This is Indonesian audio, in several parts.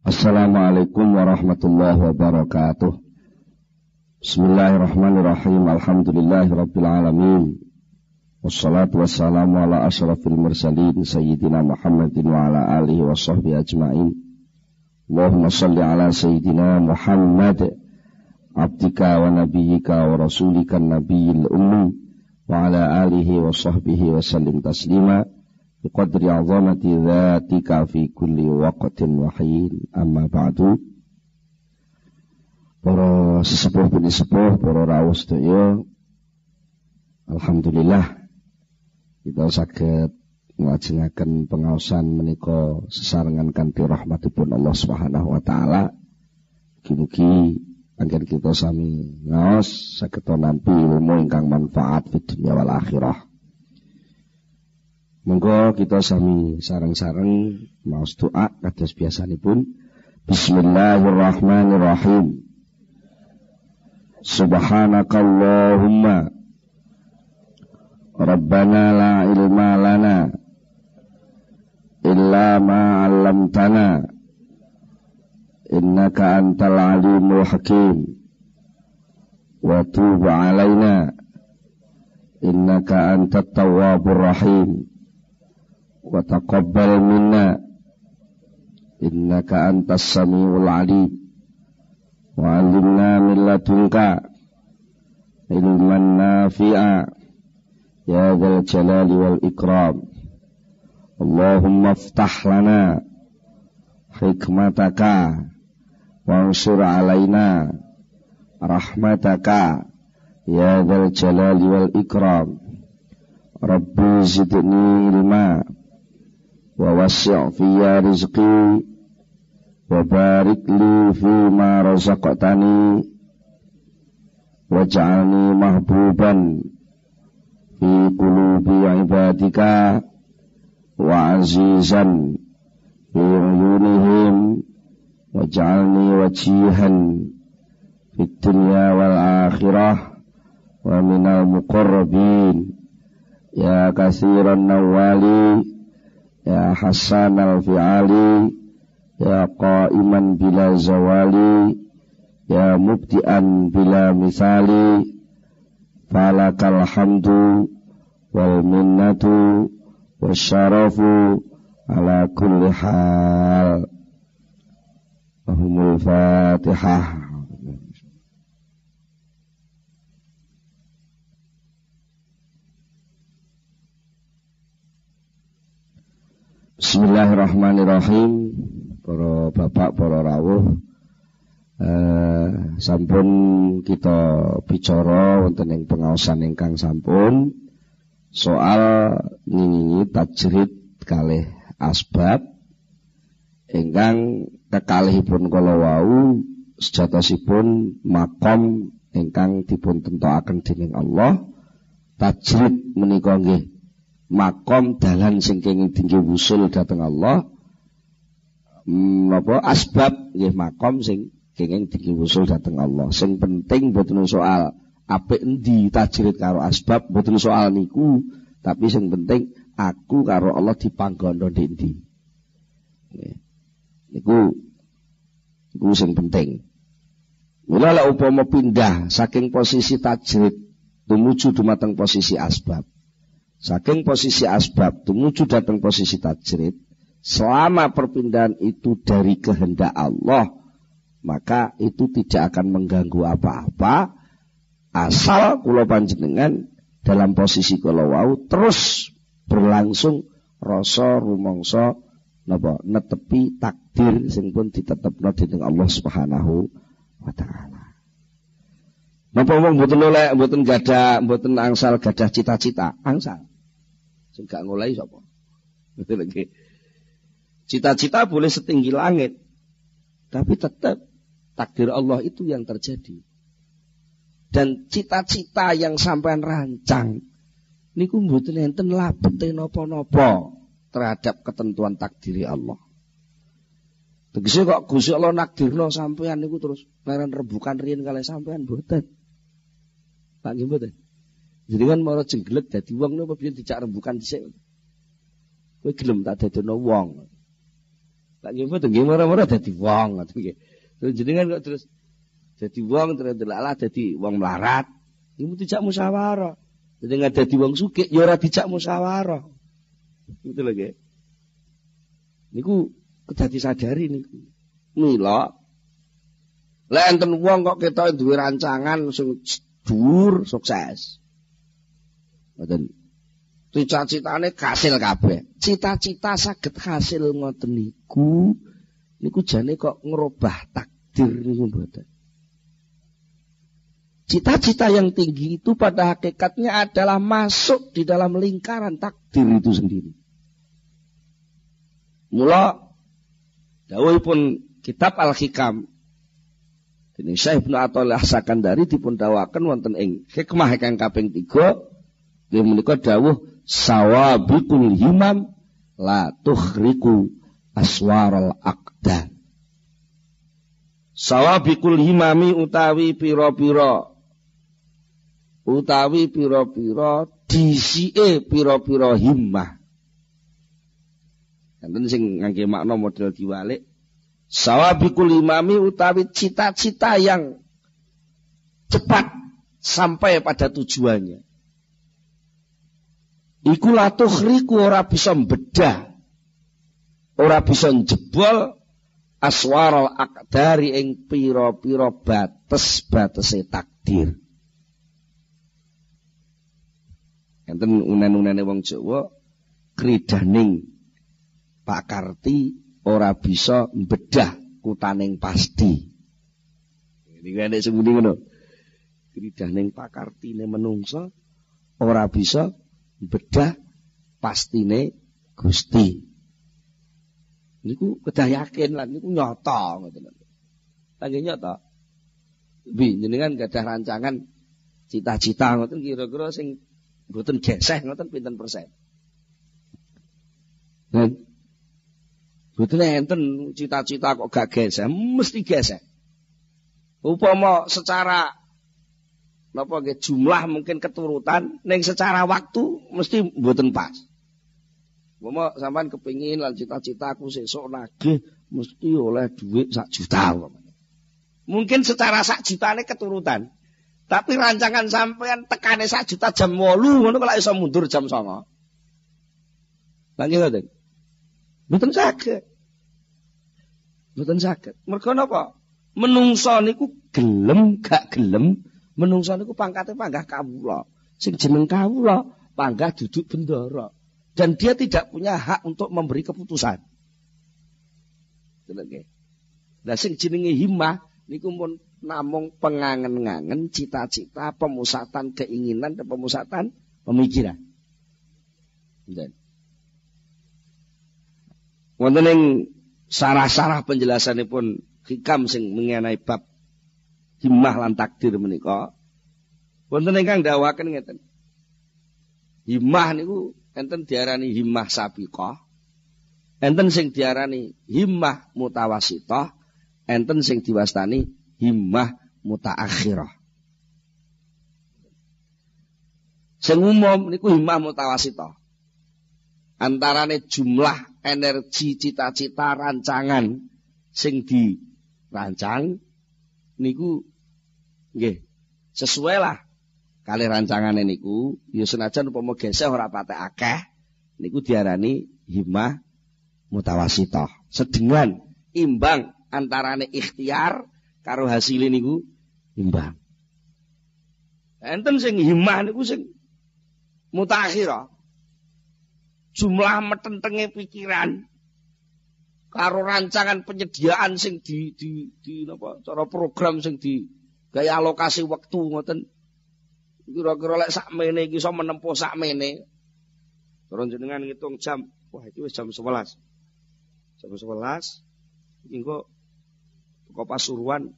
Assalamualaikum warahmatullahi wabarakatuh. Bismillahirrahmanirrahim. Alhamdulillahirabbil alamin. Wassalatu wassalamu ala asyrafil mursalin sayyidina Muhammadin wa ala alihi wa sahbihi ajmain. Allahumma shalli ala sayyidina Muhammad abdika wa nabiyyika wa rasulika nabiyil ummi wa ala alihi wa sahbihi wa sallim taslima. بقدر عظمة ذاتك في كل وقت وحين أما بعد para sesepuh bini sepuh, para raus doyo, ya. Alhamdulillah kita sakit ngelajengaken pengaosan menika sesarengan kanthi rahmatipun Allah Subhanahu wa taala. Mugi-mugi anggen kita sami ngaos Sakit nanti ilmu ingkang manfaat di dunia wal akhirah. Monggo kita sami sarang-sarang maos doa kados biasanipun. Bismillahirrahmanirrahim. Subhanakallahumma Rabbana la ilma lana illa ma 'allamtana innaka antal alimul hakim wa tub 'alaina innaka antat tawwabur rahim wa taqabbal minna innaka antas samiul alim wa alimna ilman nafi'a ya dzal jalali wal ikram allahumma iftah hikmataka wa ansur alaina rahmataka ya dzal jalali wal ikram Rabbi zidni ilma wa wasi' fi fi ma razaqtani wa ja'alni mahbuban fi qulubi ibadika wa fi yunihim wa ja'alni wajihan fi dunya wal akhirah wa ya kasiran nawali Ya Hasan al-Fi'ali Ya Qaiman bila zawali Ya Mubtian bila misali Falakal hamdu Wal minnatu Wasyarafu Ala kulli hal Lahumul Fatihah Bismillahirrahmanirrahim Para bapak, para rawuh eh, Sampun kita bicara wonten pengawasan pengaosan ingkang sampun Soal nih tajrid kalih asbab Ingkang kekalihipun kala wau Sejatosipun makom engkang dipun tentokaken dinding Allah Tajrid menikongi makom dalan sing kenging tinggi wusul dateng Allah mm, apa asbab nggih makom sing kenging tinggi wusul dateng Allah sing penting boten soal apik endi tajrid karo asbab boten soal niku tapi sing penting aku karo Allah dipanggondo ndek endi niku niku sing penting Mula upama pindah saking posisi tajrid tumuju dumateng posisi asbab Saking posisi asbab menuju datang posisi tajrid, selama perpindahan itu dari kehendak Allah, maka itu tidak akan mengganggu apa-apa asal kula panjenengan dalam posisi kula wau terus berlangsung rasa rumangsa napa netepi takdir sing pun ditetepno dengan Allah Subhanahu wa taala. Napa wong mboten oleh mboten gadah mboten angsal gadah cita-cita, angsal. Sing gak ngolahi sapa? Cita-cita boleh setinggi langit, tapi tetap takdir Allah itu yang terjadi. Dan cita-cita yang sampean rancang niku mboten enten labete napa-napa terhadap ketentuan takdir Allah. Tegese kok Gusti Allah nakdirno sampean niku terus leren rebukan riyen kalih sampean mboten. Pak nggih Jenengan mau jenggelet dadi wong napa biyen dicak rembukan dhisik. Kowe gelem tak dadono wong. Tak nggih mboten nggih marah-marah dadi wong ngoten nggih. Terus jenengan kok terus jadi wong terus delalah jadi uang melarat. Iku dicak musyawarah. Jadi dadi jadi uang ya ora tidak musyawarah. Gitu lho nggih. Niku kejadi sadari niku. Mila Lain enten uang kok kita itu rancangan sing dhuwur sukses. Ngoten. Cita-citane kasil kabeh. Cita-cita saged hasil ngoten niku niku jane kok ngerubah takdir niku mboten. Cita-cita yang tinggi itu pada hakikatnya adalah masuk di dalam lingkaran takdir itu sendiri. Mula pun kitab Al-Hikam ini Syekh Ibnu Athaillah Sakandari dipun dawaken wonten ing hikmah ingkang kaping 3 Nggih menika dawuh sawabikul himam la tukhriku aswaral aqdan. Sawabikul himami utawi piro piro utawi piro piro disike piro piro himmah. Enten sing ngangge makna model diwalik sawabikul himami utawi cita-cita yang cepat sampai pada tujuannya. iku latuh riku ora bisa mbedah ora bisa jebol aswaral akdari ing pira-pira batas batese takdir enten unen-unene wong Jawa kridaning Pak Karti ora bisa mbedah kutaning pasti iki enek sembuni ngono kridaning Pak Kartine menungsa ora bisa bedah pastine Gusti. Niku kedah yakin lan niku nyata ngoten. lagi nyata. Bi jenengan gadah rancangan cita-cita ngoten kira-kira sing mboten geseh ngoten pinten persen. Dan nah, mboten enten cita-cita kok gak gesek? mesti geseh. Upama secara napa nggih jumlah mungkin keturutan ning secara waktu mesti mboten pas. Umpama sampean kepingin lan cita-cita aku sesuk nagih mesti oleh duit sak juta umpamanya. Mungkin secara sak jutane keturutan. Tapi rancangan sampean tekane sak juta jam 8 ngono kok iso mundur jam 09. Lanjut ngoten. Mboten saged. Mboten saged. Mergo napa? Menungso niku gelem gak gelem Menungso niku pangkate panggah kawula. Sing jeneng kawula panggah duduk bendoro. Dan dia tidak punya hak untuk memberi keputusan. Nah sing jenenge himmah niku pun namung pengangen-ngangen cita-cita pemusatan keinginan dan pemusatan pemikiran. Dan wonten ing sarah-sarah pun hikam sing mengenai bab himmah lan takdir menikah. Wonten ingkang dawaken ngeten. Himmah niku enten diarani himah sabiqah. Enten sing diarani himmah mutawasithah, enten sing diwastani himah mutaakhirah. Sing umum niku himah mutawasithah. Antarane jumlah energi cita-cita rancangan sing dirancang niku nggih sesuai lah kali rancangane niku ya senajan upama gesek ora patek akeh niku diarani himah mutawasithah sedengan imbang antarane ikhtiar karo hasil niku imbang enten sing himmah niku sing mutakhir jumlah metentenge pikiran karo rancangan penyediaan sing di di di napa cara program sing di gaya alokasi waktu ngoten kira-kira lek sakmene iki iso menempuh sakmene. Terus jenengan ngitung jam, wah iki wis jam 11. Jam 11 iki kok. teko pasuruan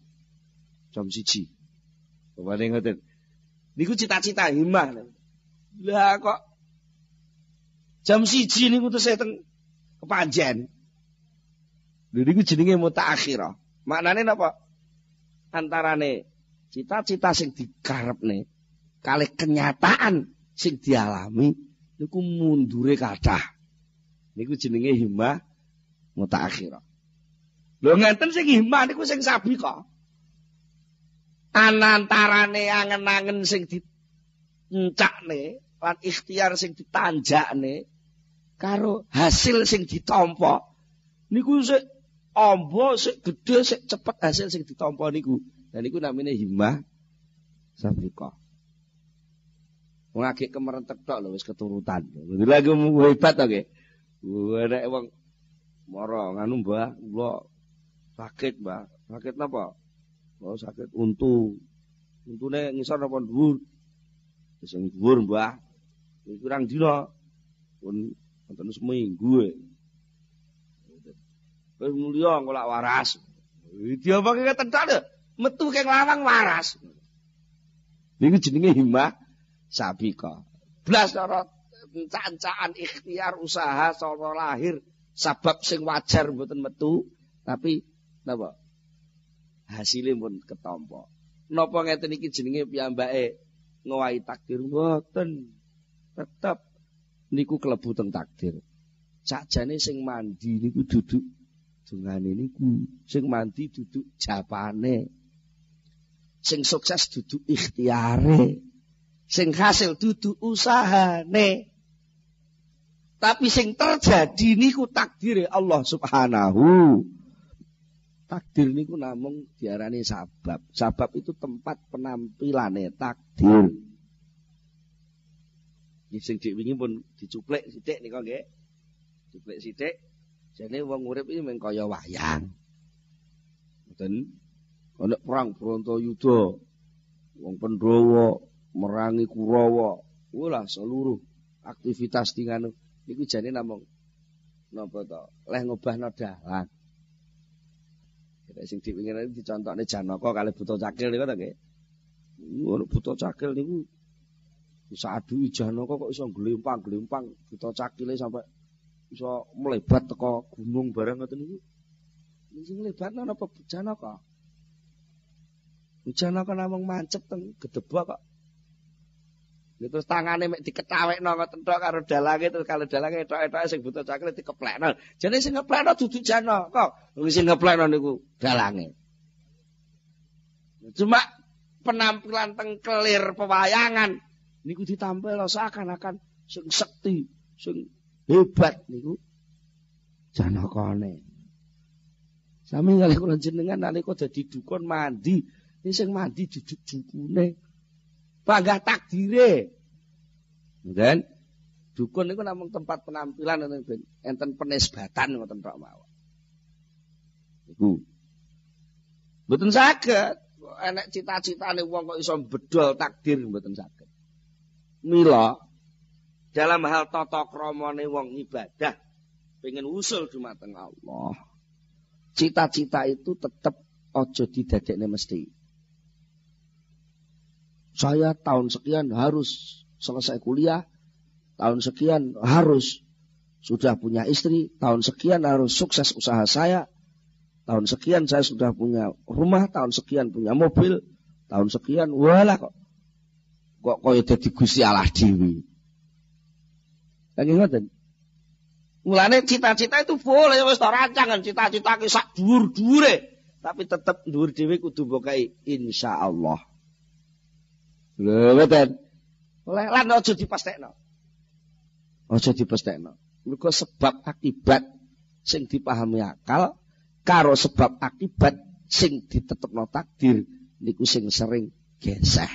jam 1. Bapakne ngoten. Niku cita-cita himah. Lah kok jam 1 niku terus teng kepanjen. Lha niku jenenge mutaakhirah. Maknane napa? Antarane cita-cita sing digarepne kali kenyataan sing dialami niku mundure kathah niku jenenge himma mutaakhir lho ngeten sing himma niku sing sabi kok anantarane angen-angen sing dicencakne lan ikhtiar sing ditanjakne karo hasil sing ditampa niku sik ombo sik gedhe sik cepet hasil sing ditampa niku dan niku namine himma sabiqah Wong agek kemerentek tok lho wis keturutan. Lha iku hebat to nggih. Nek wong mara nganu Mbah, kula sakit, Mbah. Sakit napa? Oh, sakit untu. Untune ngisor napa dhuwur? Sing dhuwur, Mbah. Kurang dina. Pun wonten seminggu. Eh. Wis mulya engko lak waras. Diomongke ketentak lho. Metu keng lawang waras. Ini jenenge himah sabika. Blas loro cancaan ikhtiar usaha sono lahir sebab sing wajar mboten metu tapi napa hasilnya pun ketompo. Napa ngeten iki jenenge piyambake ngowahi takdir mboten. Tetep niku kelebu teng takdir. Sakjane sing mandi niku duduk dungane niku, sing mandi duduk japane. Sing sukses duduk ikhtiare. sing hasil dudu usahane tapi sing terjadi niku takdir Allah subhanahu takdir niku namung diarani sabab sabab itu tempat penampilane takdir Ini sing diwingi pun dicuplik sithik nika nggih cuplik sithik jane wong urip iki mung kaya wayang ngoten ana perang Bronto wong Pandhawa merangi Kurawa. Wala seluruh aktivitas di nganu. Niku jane namung napa to? Leh ngobahno dalan. Kira sing diwingi dicontokne Janaka kalih Buta Cakil niku to nggih. Buta Cakil niku saat duwi Janaka kok iso glempang-glempang Buta Cakile sampai iso melebat teko gunung bareng ngoten niku. Sing lebatno napa Janaka? Janaka namung mancep teng gedebok kok terus tangane mek diketawekno ngoten tok karo dalange terus kalau dalange etok-etoke sing buta caklet dikeplekno jane sing ngeplekno dudu jana kok wong sing ngeplekno niku dalange cuma penampilan tengkelir pewayangan niku ditampil seakan-akan sing sekti sing hebat niku janakane sami kalih kula jenengan nalika dadi dukun mandi sing mandi dudu dukune banggah takdire. Dan dukun itu namun tempat penampilan dan enten penisbatan ngoten tok mawon. Iku. Mboten saged enek cita-citane wong kok iso bedol takdir mboten saged. Mila dalam hal tata kramane wong ibadah pengen usul dumateng Allah. Cita-cita itu tetap ojo didadekne mesti. saya tahun sekian harus selesai kuliah, tahun sekian harus sudah punya istri, tahun sekian harus sukses usaha saya, tahun sekian saya sudah punya rumah, tahun sekian punya mobil, tahun sekian walah kok kok kaya dadi Gusti Allah dhewe. Lagi ngoten. Mulane cita-cita itu boleh wis ora rancangan cita-cita ki sak dhuwur-dhuwure, tapi tetep dhuwur dhewe kudu mbokai insyaallah. Lho mboten. Lan aja dipestekno. Aja dipestekno. Mergo sebab akibat sing dipahami akal karo sebab akibat sing ditetepno takdir niku sing sering geseh.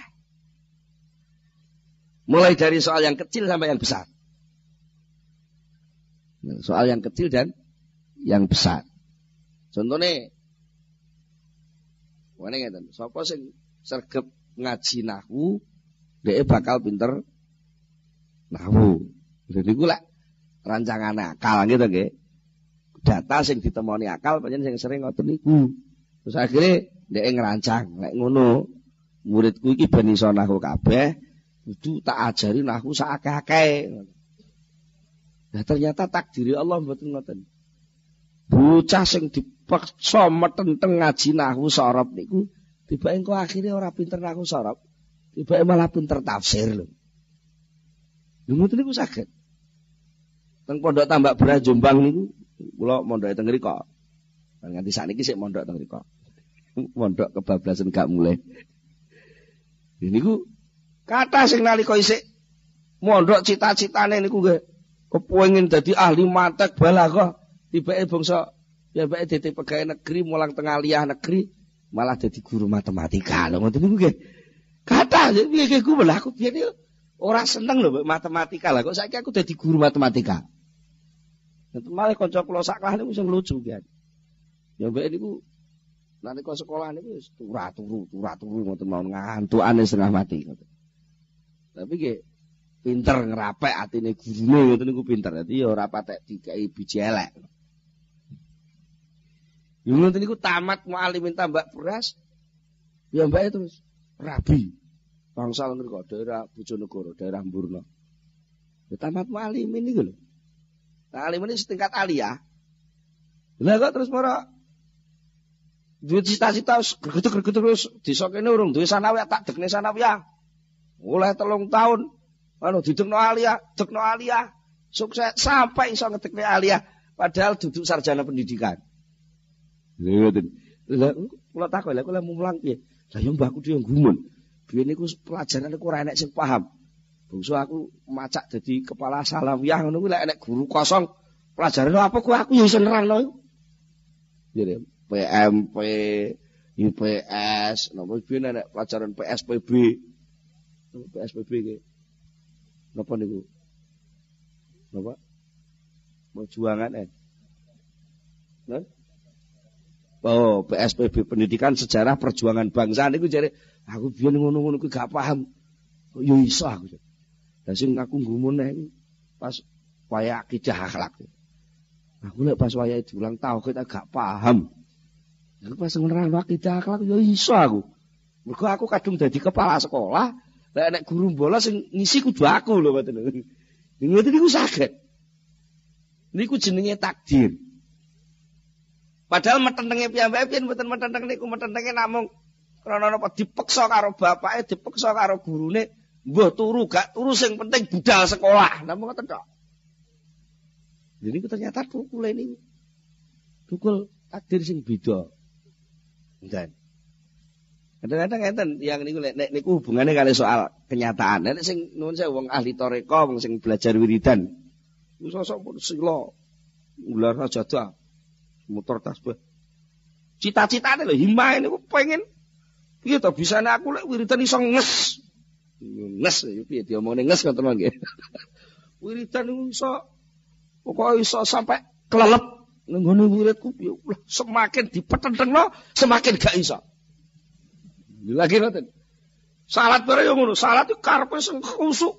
Mulai dari soal yang kecil sampai yang besar. Soal yang kecil dan yang besar. Contohnya, mana ngeten? Sopo sing sergep ngaji nahu dia bakal pinter nahu jadi gue lah rancangan akal gitu data sing ditemoni akal banyak sing sering ngotot niku terus akhirnya dia ngerancang lek ngono muridku iki ben iso nahu kabeh itu tak ajari nahu saakeh-akeh Nah, ternyata takdiri Allah mboten ngoten. Bocah sing dipaksa metenteng ngaji nahwu sorop niku Tiba Engkau akhirnya orang pinter aku sorok, Tiba malah pinter tafsir lho. Lho ya, ngoten niku sakit. Teng pondok tambak beras Jombang niku kula mondoke kok. mriku. di sana kisik mondok teng kok. Mondok kebablasan gak mulai. Ini ya, ku kata sing nalika isik mondok cita-citane niku nggih kepengin jadi ahli matek Tiba tibake bangsa ya bae dadi pegawai negeri mulang tengah liah negeri malah dadi guru matematika lho ngoten niku nggih. Kathah piye kiku aku biyen ora seneng lho matematika lah kok saiki aku dadi guru matematika. Nek malah kanca kula sak kelas niku sing lucu kan. Ya mbek niku nalika sekolah niku wis turu-turu turu-turu ngoten mawon ngantukane setengah mati. Tapi nggih pinter ngerapek atine gurune ngoten niku pinter. Dadi ora patek dikai biji elek. Yang nanti niku tamat mualimin tambak beras. Ya mbak terus rabi. Bangsal kok daerah Bojonegoro, daerah Mburno. Ya tamat mualimin ini Nah Mualimin ini setingkat alia, ya. Lah kok terus mara duit cita-cita gregetuk-gregetuk terus disok ini urung duwe sanawi tak dekne sanawi mulai ya. telung tahun anu alia, duduk no alia, ya. sukses sampai iso ngedekne alia, padahal duduk sarjana pendidikan. Ngoten. Lah kula takon lah kula mumlang piye? Lah yo mbahku dhewe gumun. Biyen niku pelajaran niku ora enek sing paham. Bungsu aku macak jadi kepala salawiyah ngono kuwi lek enek guru kosong pelajaran apa kuwi aku yo iso nerangno. Jadi PMP, UPS, nopo biyen enek pelajaran PSPB. PSPB iki. Napa niku? Napa? Perjuangan eh. Nah, oh, PSBB pendidikan sejarah perjuangan bangsa niku jare aku biyen ngono-ngono kuwi gak paham. Kok yo iso aku. Lah sing aku gumun iki pas waya akidah akhlak. Aku lek pas waya diulang tau kita gak paham. Aku pas ngerang akidah akhlak yo iso aku. Mergo aku kadung dadi kepala sekolah, lek nek guru bola sing ngisi kudu aku lho ngoten. Ngoten niku saged. Niku jenenge takdir. Padahal metenenge piyambake piye mboten metenen niku metenenge namung krana napa dipeksa karo bapake, dipeksa karo gurune, mbuh turu gak turu sing penting budal sekolah. Namung ngoten tok. Jadi ternyata pukul ini Dukul takdir sing beda. Dan kadang-kadang yang niku lek nek niku hubungane kali soal kenyataan. Nek sing nuwun saya wong ahli toreko, wong sing belajar wiridan. Wis sosok pun sila gelar sajadah motor tasbih. Cita-citane lho himahe niku pengen piye to bisane aku lek wiridan iso nges. Nges ya piye diomongne nges ngoten lho nggih. Wiridan iso pokoke iso sampe kelelep ning ngene wiridku semakin dipetentengno semakin gak iso. Lagi ngoten. Salat bare yo ngono, salat iku karepe sing khusuk.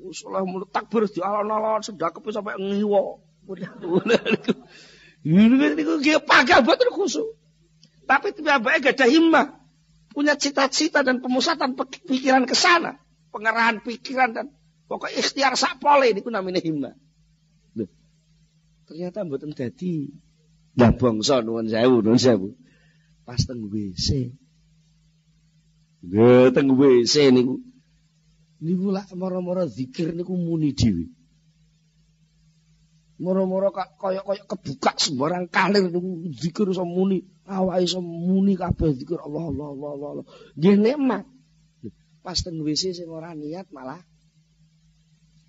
Usulah mulut takbir di alon-alon sedakep sampai ngiwo. Niku nggih pagah boten khusus Tapi tiba-tiba ada himmah, punya cita-cita dan pemusatan pikiran ke sana, pengerahan pikiran dan pokok ikhtiar sakpole niku namine himmah. Loh. Ternyata mboten dadi. Lah bangsa nuwun sewu, nuwun sewu. Pas teng WC. Nggih teng WC niku niku lak mara-mara zikir niku muni dhewe. Moro-moro kaya kaya kebuka sembarang kalir zikir semuni. muni, awake iso muni kabeh zikir Allah Allah Allah Allah. Allah. Nggih nikmat. Pas teng WC sing ora niat malah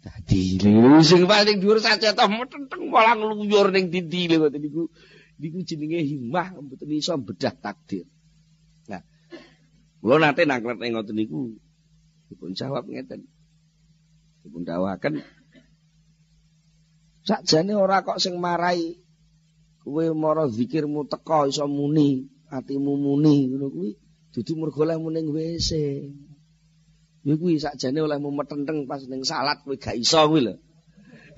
dadi lho sing paling dhuwur sacetoh meteng pola ngluyur ning dindi lho niku. Niku jenenge himmah mboten iso bedah takdir. Nah. Kulo nate nangkret ning ngoten niku dipun jawab ngeten. Dipun dawaken sakjane ora kok sing marai kuwe mara zikirmu teka iso muni atimu muni ngono kuwi dudu mergo lemu ning WC ya kuwi sakjane olehmu metenteng pas ning salat kuwi gak iso kuwi lho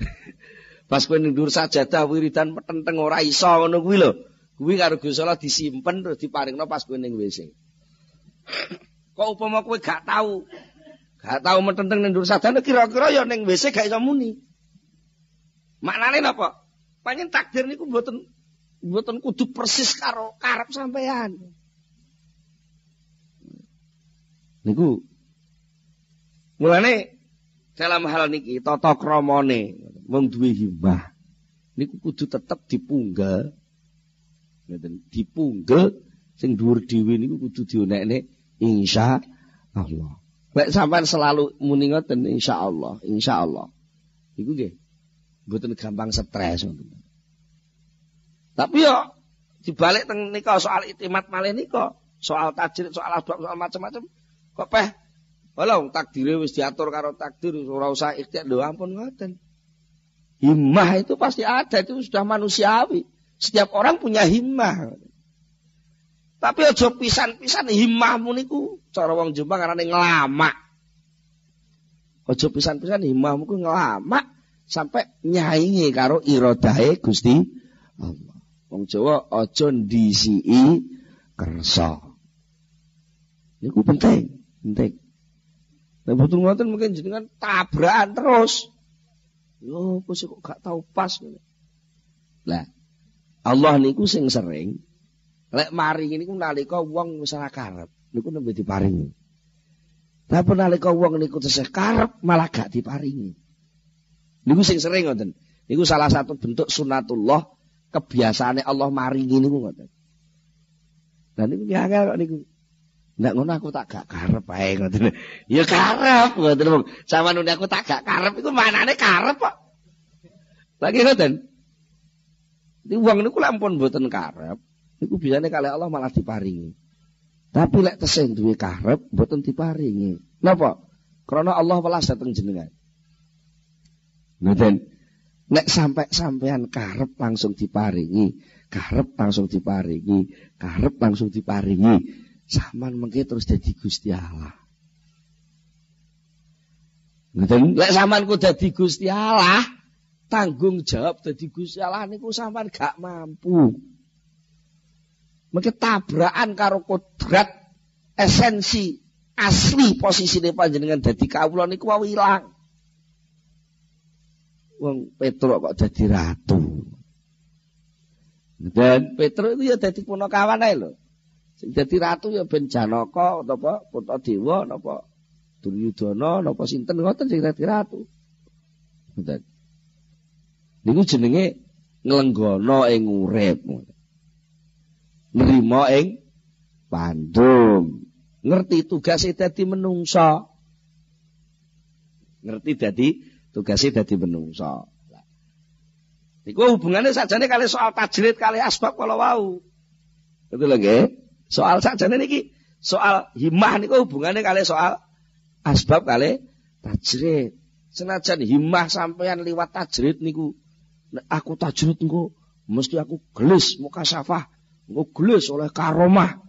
pas kuwi ning dhuwur sajadah wiridan metenteng ora iso ngono kuwi lho kuwi karo Gusti disimpen terus diparingno pas kuwi ning WC kok upama kuwi gak tahu gak tahu metenteng ning dhuwur sajadah kira-kira ya ning WC gak iso muni Maknane napa? Panjen takdir niku mboten mboten kudu persis karo karep sampeyan. Niku mulane dalam hal niki tata kramane wong duwe hibah niku kudu tetep dipunggal ngeten dipunggal sing dhuwur dhewe niku kudu diunekne insya Allah. Lek sampean selalu muni ngoten Insya Allah. Iku nggih. Mboten gampang stres Tapi yo ya, dibalik teng nika soal itimat malih nika, soal tajrid, soal asbab, soal macam-macam. Kok peh walau takdirnya wis diatur karo takdir ora usah ikhtiar lho ampun ngoten. Himmah itu pasti ada, itu sudah manusiawi. Setiap orang punya himmah. Tapi aja pisan-pisan himmahmu niku cara wong Jombang karena ngelamak. Aja pisan-pisan himmahmu ku ngelamak sampai nyaingi karo irodahe Gusti Allah. Wong Jawa aja ndisi kersa. Iku penting, penting. Nek butuh ngoten mungkin jenengan tabrakan terus. Yo, kok kok gak tau pas ngene. Lah, Allah niku sing sering lek mari maringi niku nalika wong wis ora karep, niku nembe diparingi. Tapi nalika wong niku tesih karep malah gak diparingi. Niku sing sering ngoten. gue salah satu bentuk sunatullah kebiasaannya Allah maringi gue ngoten. Dan ini niku dianggap. kok gue. Nggak ngono aku tak gak karep ae ngoten. Ya karep ngoten wong. Saman aku tak gak karep iku manane karep kok. Lagi ngoten. Di uang niku lampun karap. karep, niku biasanya kali Allah malah diparingi. Tapi lek tesih duwe karep buatan diparingi. Napa? Karena Allah welas dateng jenengan. Ngoten. Nah, nek sampai sampean karep langsung diparingi, karep langsung diparingi, karep langsung diparingi, saman mungkin terus jadi Gusti Allah. Ngoten, nah, lek sampean ku jadi Gusti Allah, tanggung jawab jadi Gusti Allah niku sampean gak mampu. Mungkin tabrakan karo kodrat esensi asli posisi depan panjenengan jadi kawulan niku wau hilang. wong Petruk kok dadi ratu. Dan Petruk itu ya dadi punakawane lho. Sing dadi ratu ya ben Janaka utawa putra dewa napa Duryudana napa sinten ngoten sing dadi ratu. Ngoten. Niku jenenge nglenggana ing urip. Nrimo ing pandum. Ngerti tugas dadi menungsa. Ngerti dadi Tugasnya dadi menungso. Niku hubungannya sajane kali soal tajrid kali asbab kalau wau. Itu lagi, nggih. Soal sajane niki soal himah niku hubungannya kali soal asbab kali tajrid. Senajan himah sampean liwat tajrid niku aku tajrid engko mesti aku gelis syafah, engko gelis oleh karomah.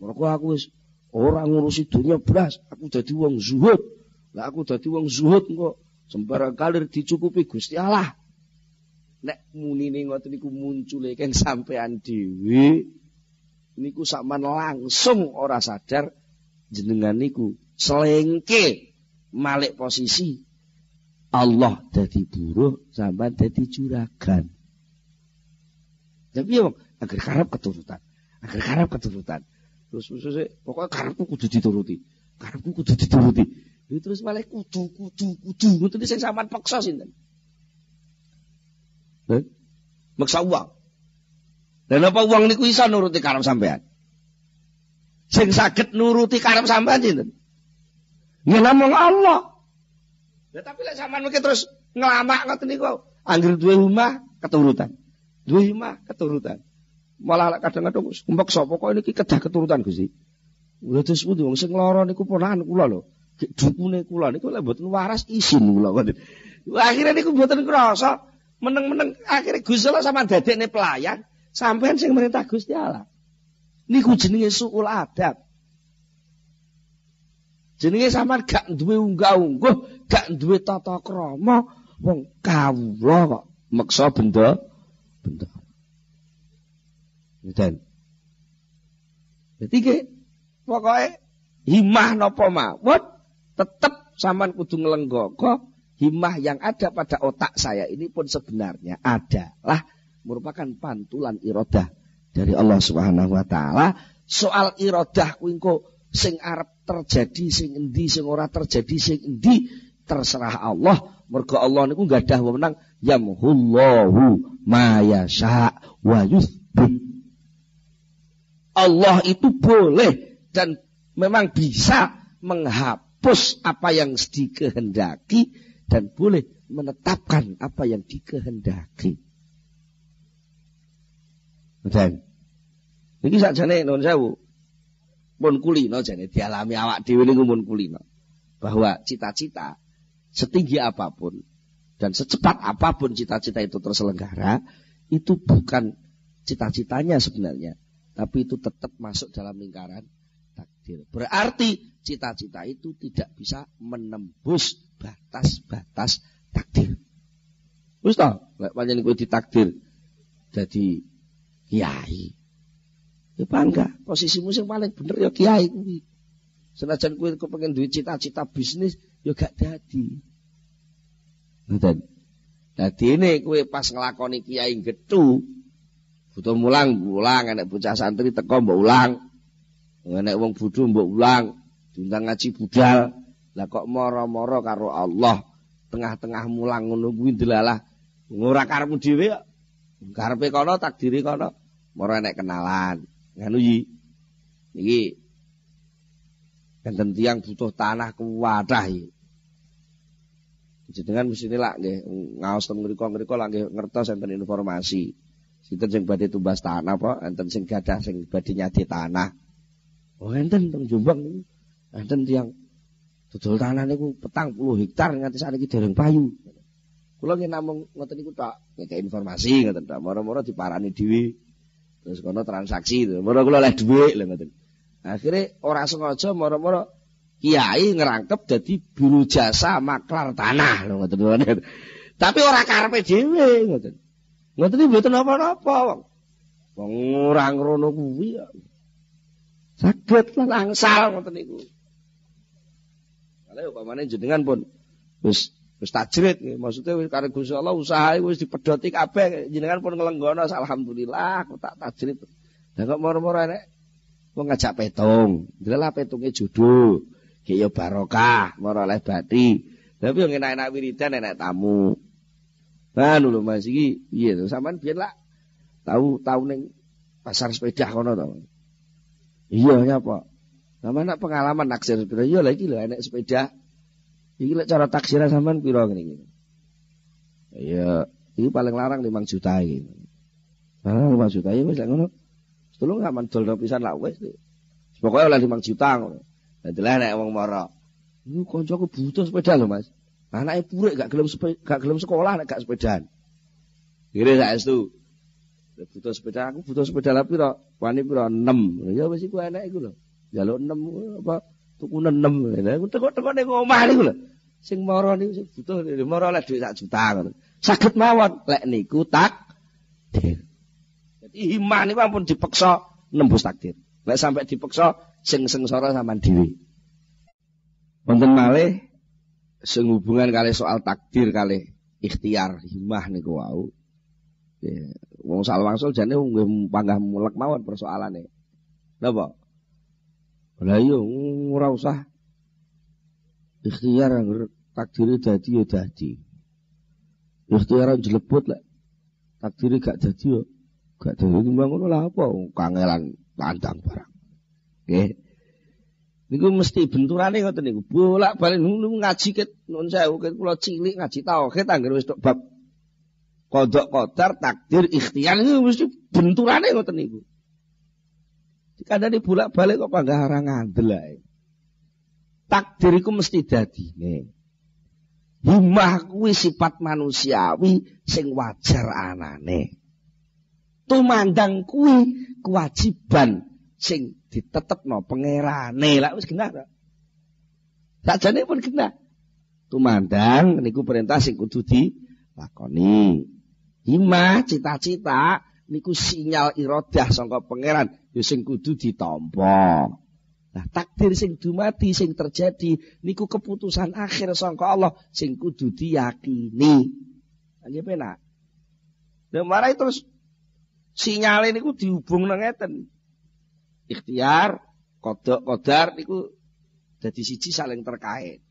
Mergo aku wis orang ngurusi dunia beras, aku jadi uang zuhud. Lah aku jadi uang zuhud engko sembarang kalir dicukupi Gusti Allah. Nek muni munine ngoten niku muncule ikan sampean dhewe niku sakman langsung ora sadar jenengan niku selengke malik posisi Allah dadi buruh sampean dadi juragan. Tapi ya agar karep keturutan, agar karep keturutan. Terus terus pokoknya karepku kudu dituruti, karepku kudu dituruti. Itu terus malah kudu kudu kudu ngoten sing sampean paksa sinten. Heh. Maksa uang. Dan apa uang niku iso nuruti karep sampean? Sing saged nuruti karep sampean sinten? Ya namung Allah. Ya tapi lek sampean mungkin terus ngelamak ngoten niku anggere duwe rumah keturutan. Duwe rumah keturutan. Malah kadang-kadang kumpek sapa kok niki kedah keturutan Gusti. Udah terus pundi wong sing lara niku ponakan kula lho dukune kula niku lek mboten waras isin kula mboten. Akhire niku mboten krasa meneng-meneng akhire Gusti Allah sama dadekne pelayan sampean sing merintah Gusti Allah. Niku jenenge suul adab. Jenenge sampean gak duwe unggah-ungguh, gak duwe tata krama, wong kawula kok meksa benda benda. Ya, Dan ketiga, ke, pokoknya himah nopo mawon tetap zaman kudu ngelenggoko himah yang ada pada otak saya ini pun sebenarnya adalah merupakan pantulan irodah dari Allah Subhanahu wa taala. Soal irodah kuingko sing arep terjadi sing endi sing ora terjadi sing endi terserah Allah mergo Allah niku gak ada wewenang yamhullahu ma yasha wa yuthbit. Allah itu boleh dan memang bisa menghapus menghapus apa yang dikehendaki dan boleh menetapkan apa yang dikehendaki. Dan ini saja nih non sewu pun kulino jadi dialami awak dhewe niku pun bahwa cita-cita setinggi apapun dan secepat apapun cita-cita itu terselenggara itu bukan cita-citanya sebenarnya tapi itu tetap masuk dalam lingkaran takdir. Gitu. Berarti cita-cita itu tidak bisa menembus batas-batas takdir. Wis ta, lek panjenengan kowe ditakdir jadi kiai. Ya bangga, posisimu sing paling bener ya kiai kuwi. Senajan kowe kepengin duit cita-cita bisnis ya gak dadi. Ngoten. Dadi ini kowe pas ngelakoni kiai getu butuh mulang ulang anak bocah santri teko mbok ulang Nek wong bodho mbok ulang diundang ngaji budal. Lah kok moro-moro karo Allah tengah-tengah mulang ngono kuwi delalah ora karepmu dhewe kok. Karepe kono takdiri kono. Moro enek kenalan. Nganu yi. Iki Enten tiang butuh tanah kuwadah iki. Jenengan mesti lak nggih ngaos teng mriku-mriku lak nggih ngertos enten informasi. Sinten sing badhe tumbas tanah apa enten sing gadah sing badhe nyadi tanah. Oh, enten teng Jombang niku. Enten tiyang dudul tanah niku petang puluh hektar nganti sak niki dereng payu. Kula nggih namung ngoten niku tak ngekek informasi ngoten tak moro diparani dhewe. Terus kono transaksi to. Moro kula oleh dhuwit lho ngoten. Akhire ora sengaja moro-moro kiai ngerangkep dadi buru jasa maklar tanah lho ngoten. Tapi ora karepe dhewe ngoten. Ngoten iki mboten apa-apa wong. Wong ora ngrono kuwi kok. sakit lan angsal ngoten niku. Kale upamane jenengan pun wis wis tajrid maksudnya wis karo Gusti Allah usaha wis dipedhoti kabeh jenengan pun nglenggono alhamdulillah aku tak tajrid. Lah kok moro-moro enek wong ngajak petung. Delalah petunge judu, Ki yo ya barokah, moro oleh bati. Tapi yang enak-enak wiridan enak tamu. Nah, dulu masih iya, iya to? Sampeyan lah tahu tahu neng pasar sepeda kono tau Iya ngapa? Sampeyan nak pengalaman naksir sepeda. Iya lah iki lho enek sepeda. Iki lek cara taksiran sampeyan piro ngene iki? Iya, iki paling larang 5 juta iki. Nah, lima juta ya wis lek ngono. Tulung gak mandol do pisan lak wis. Pokoke oleh 5 juta ngono. Dadi lah nek wong mara. Iku kancaku butuh sepeda lho, Mas. Anake purik gak gelem gak gelem sekolah nek gak sepedaan. Kira sak butuh sepeda aku butuh sepeda lah piro wani piro 6 ya wis iku enek iku lho Ya, jaluk 6 apa tuku 6 lha aku teko-teko ning omah niku lho sing mara niku sing butuh niku mara lek dhuwit sak juta ngono saged mawon lek niku tak dadi himah niku ampun dipeksa, nembus takdir lek sampai dipeksa, sing sengsara sampean dhewe wonten malih sing hubungan kali soal takdir kali ikhtiar himah niku wau wow. Wong salwangsul jane nggih panggah mulek mawon persoalane. Napa? Lah iya ora usah ikhtiar anggere takdire dadi ya dadi. Ikhtiar jelebut lek takdire gak dadi ya gak dadi ngono lah apa kangelan tandang barang. Nggih. Niku mesti benturane ngoten niku. Bolak-balik ngaji ket nun sewu ket kula cilik ngaji tauhid anggere wis tok bab kodok kotar takdir ikhtiar itu mesti ya ngoten Jika ada ini bolak balik kok panggah orang ngandel takdir mesti jadi nih Himah kuwi sifat manusiawi sing wajar anane. Tumandang kuwi kewajiban sing ditetepno pangerane. Lah wis genah ta. pun genah. Tumandang niku perintah sing kudu dilakoni. Hima cita-cita niku sinyal irodah sangka pangeran ya sing kudu ditampa. Nah, takdir sing dumati sing terjadi niku keputusan akhir sangka Allah sing kudu diyakini. Nggih penak. Lah marai terus sinyale niku dihubung nang ngeten. Ikhtiar, kodok, kodar niku dadi siji saling terkait.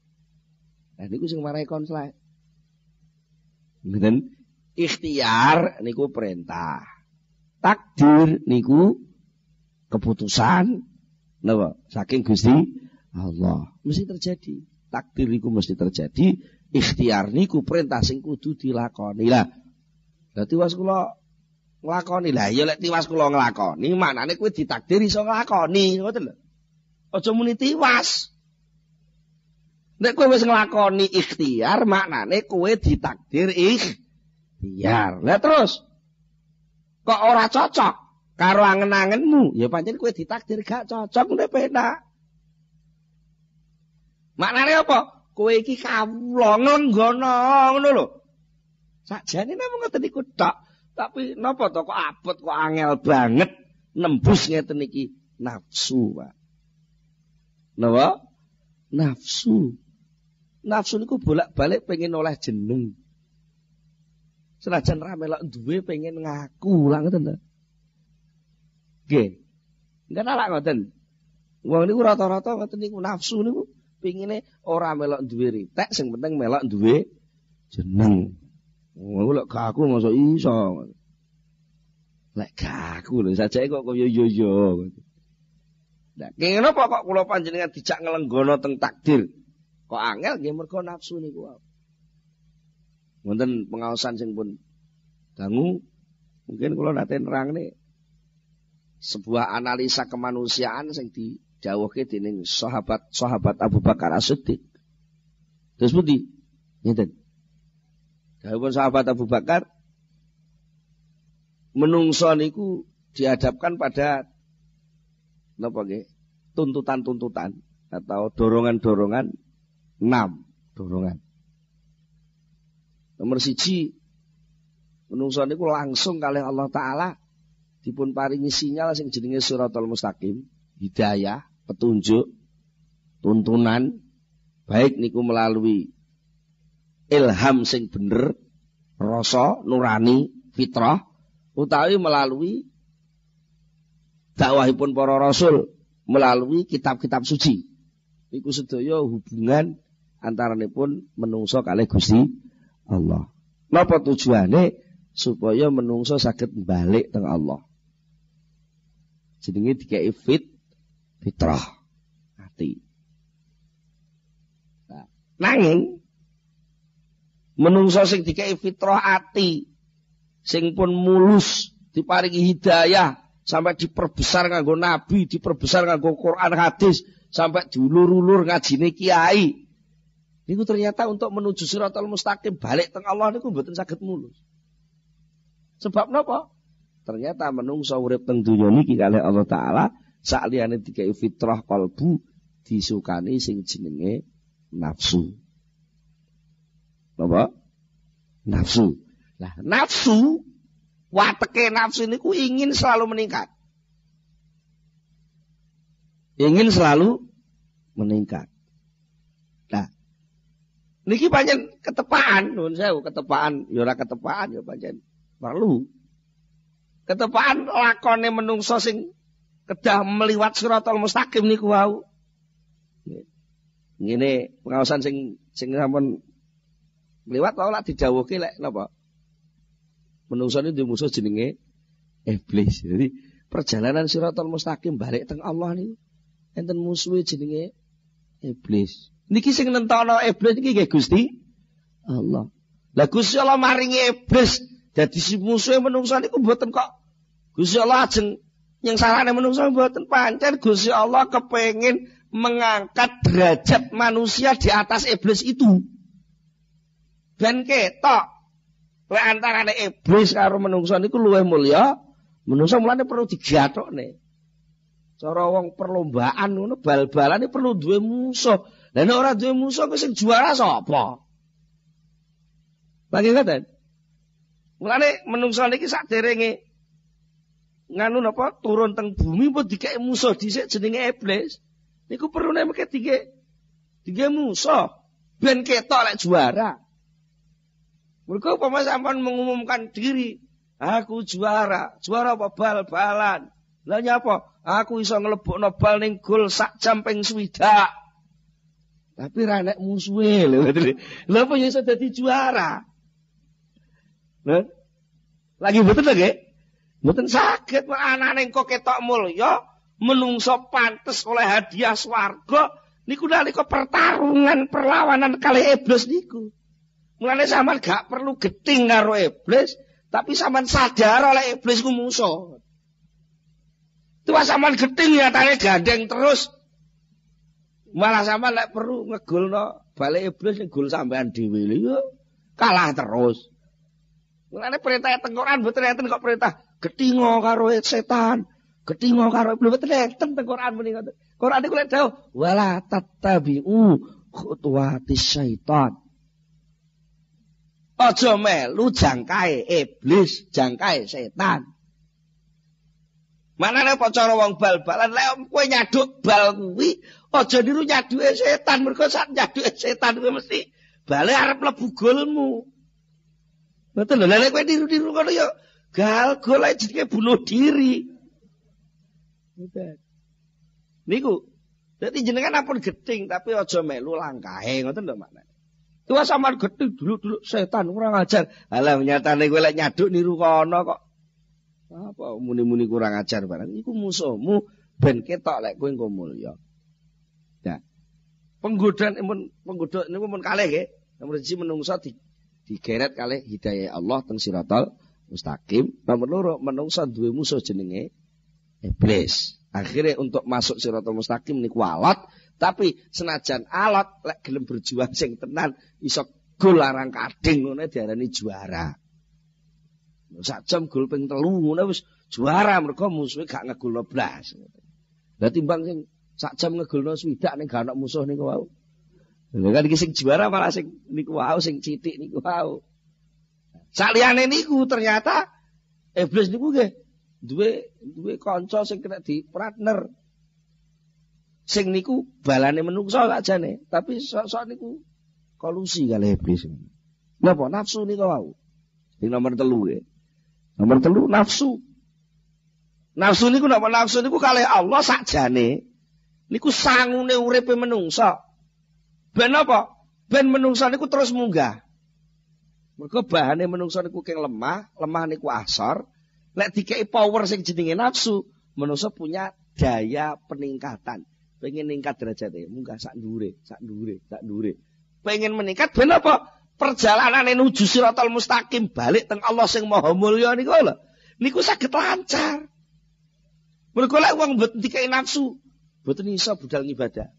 Nah niku sing marai konslet. Ngeten Ikhtiar niku perintah. Takdir niku keputusan napa saking Gusti Allah. Mesti terjadi. Takdir niku mesti terjadi, ikhtiar niku perintah sing kudu dilakoni lah. Dadi was kula nglakoni lah ya lek tiwas kula nglakoni maknane kowe ditakdir iso nglakoni ngoten lho. Aja muni tiwas. Nek kowe wis nglakoni ikhtiar maknane kowe ditakdir ikhtiar. Biar. Lah terus kok ora cocok karo angen-angenmu? Ya pancen kowe ditakdir gak cocok ngene penak. Maknane apa? Kowe iki kawlongan, ngono ngono lho. Sakjane memang ngoten iku tok, tapi napa to kok abot kok angel banget nembus ngeten iki nafsu, Pak. Napa? Nafsu. Nafsu niku bolak-balik pengen oleh jeneng. Senajan rame lak duwe pengen ngaku lah ngoten to. Nggih. Enggak ala ngoten. Wong niku rata-rata ngoten niku nafsu niku pingine ora melok duwe ritek sing penting melok duwe jeneng. Ngono lek gak aku mosok iso. Lek gak aku lho sajake kok kaya yo yo. Nah, kenapa kok kula panjenengan dijak ngelenggono teng takdir? Kok angel nggih mergo nafsu niku wae. Wonten pengawasan sing pun dangu mungkin kalau nanti nerang nih sebuah analisa kemanusiaan sing ke ini sahabat-sahabat Abu Bakar as terus Terus pundi? Ngeten. pun sahabat Abu Bakar menungsoaniku niku dihadapkan pada apa nggih? Tuntutan-tuntutan atau dorongan-dorongan enam dorongan. Nomor siji menungso niku langsung kali Allah taala dipun paringi sinyal sing jenenge suratul mustaqim, hidayah, petunjuk, tuntunan baik niku melalui ilham sing bener, rasa nurani, fitrah utawi melalui dakwahipun para rasul melalui kitab-kitab suci. Iku sedaya hubungan antaranipun menungso kalih Gusti Allah. Napa tujuannya supaya menungso sakit balik teng Allah. Jadi dikai fit fitrah hati. Nah, nanging menungso sing dikai fitrah hati sing pun mulus diparingi hidayah sampai diperbesar nganggo nabi, diperbesar nganggo Quran hadis, sampai diulur-ulur ngajine kiai, Niku ternyata untuk menuju siratal mustaqim balik teng Allah niku mboten sakit mulus. Sebab napa? Ternyata menungso urip teng donya niki kalih Allah taala sakliyane tiga fitrah kalbu disukani sing jenenge nafsu. Napa? Nafsu. Nah nafsu wateke nafsu ini niku ingin selalu meningkat. Ingin selalu meningkat. Niki panjen ketepaan, nuhun sewu ketepaan, yola ketepaan ya panjen perlu. Ketepaan lakone menungso sing kedah meliwat suratul mustaqim niku wau. Ngene pengawasan sing sing sampun meliwat wae lak dijauhke lek napa? Menungso niku musuh jenenge iblis. Jadi perjalanan suratul mustaqim balik teng Allah niku enten musuhe jenenge iblis. Niki sing nentono iblis iki nggih Gusti Allah. Lah Gusti Allah maringi iblis dadi si musuhe menungsa niku mboten kok Gusti Allah ajeng yang sarane menungsa mboten pancen Gusti Allah kepengin mengangkat derajat manusia di atas iblis itu. Dan ketok lek antarane iblis karo menungsa niku luwih mulya, menungsa mulane perlu digathokne. Cara wong perlombaan ngono bal-balane perlu duwe musuh. Lah nek ora duwe musuh kuwi sing juara sapa? Bagi kata, Mulane menungso niki saderenge nganu napa turun teng bumi pun dikek musuh dhisik jenenge iblis. Niku perune mereka tiga, tiga musuh ben ketok lek juara. Mereka upama sampean mengumumkan diri, aku juara, juara apa bal-balan. Lah nyapa? Aku iso nglebokno bal ning gol sak jam ping swidak. Tapi ranek musuhe lho. Lha apa ya iso dadi juara? Lho. Lagi betul ta nggih? Mboten saged anane engko ketok mulya menungso pantes oleh hadiah swarga niku nalika pertarungan perlawanan kali iblis niku. Mulane sampean gak perlu geting karo iblis, tapi sampean sadar oleh iblis ku musuh. Tuwa sampean geting ya tane gandeng terus Malah sama lek perlu ngegulno balik iblis ngegul sampean dhewe lho. Kalah terus. Mulane perintah tengkoran mboten enten kok perintah getingo karo setan. Getingo karo iblis mboten enten tengkoran muni ngoten. Quran iku lek dawuh wala tatabiu khutuwati syaitan. Aja melu jangkae iblis, jangkae setan. Mana nih pacar wong bal-balan, lewat kue nyaduk bal kuih, Ojo niru nyaduke setan mergo sak nyaduke setan kuwi mesti bali arep mlebu golmu mboten lha nek kowe niru-niru ngono ya gal golek bunuh diri mboten niku dadi jenengan ampun geting tapi ojo melu langkahe ngoten lho makna Tua samar gede dulu-dulu setan kurang ajar. Alah nyatane kowe lek nyaduk niru kono kok. Apa muni-muni kurang ajar barang. Iku musuhmu ben ketok lek kowe engko mulya. Penggodaan pun eh, penggoda ini pun kalah yang Nomor siji menungso di digeret kali hidayah Allah teng siratal mustaqim. Nomor loro menungso dua musuh jenenge iblis. Akhirnya untuk masuk siratal mustaqim niku alat, tapi senajan alat lek gelem berjuang sing tenan isok gol larang kading ngene diarani juara. Sak jam gol ping 3 ngene wis juara mergo musuhe gak ngegol 12. Lah timbang sing sak jam ngegulno swidak ning gak ana musuh niku wau. Lha kan iki sing juara malah sing niku wau sing citik niku wau. Sak liyane niku ternyata iblis niku nggih duwe duwe kanca sing kena di partner. Sing niku balane menungsa sakjane, tapi sok-sok niku kolusi kali iblis. Napa nafsu niku wau. Sing nomor telu nggih. Nomor telu nafsu. Nafsu niku napa nafsu niku kalih Allah sakjane. niku sangune uripe menungsa. Ben apa? Ben menungsa niku terus munggah. Mereka bahannya menungsa niku keng lemah, lemah niku asor. Lek dikei power sing jenenge nafsu, menungsa punya daya peningkatan. Pengen ningkat derajatnya, munggah sak dure, sak dure, sak dure. Pengen meningkat ben apa? Perjalanan menuju sirotol mustaqim balik teng Allah sing Maha mulia. niku lho. Niku sakit lancar. Mergo lek wong dikei nafsu, Buat ini iso budal ibadah.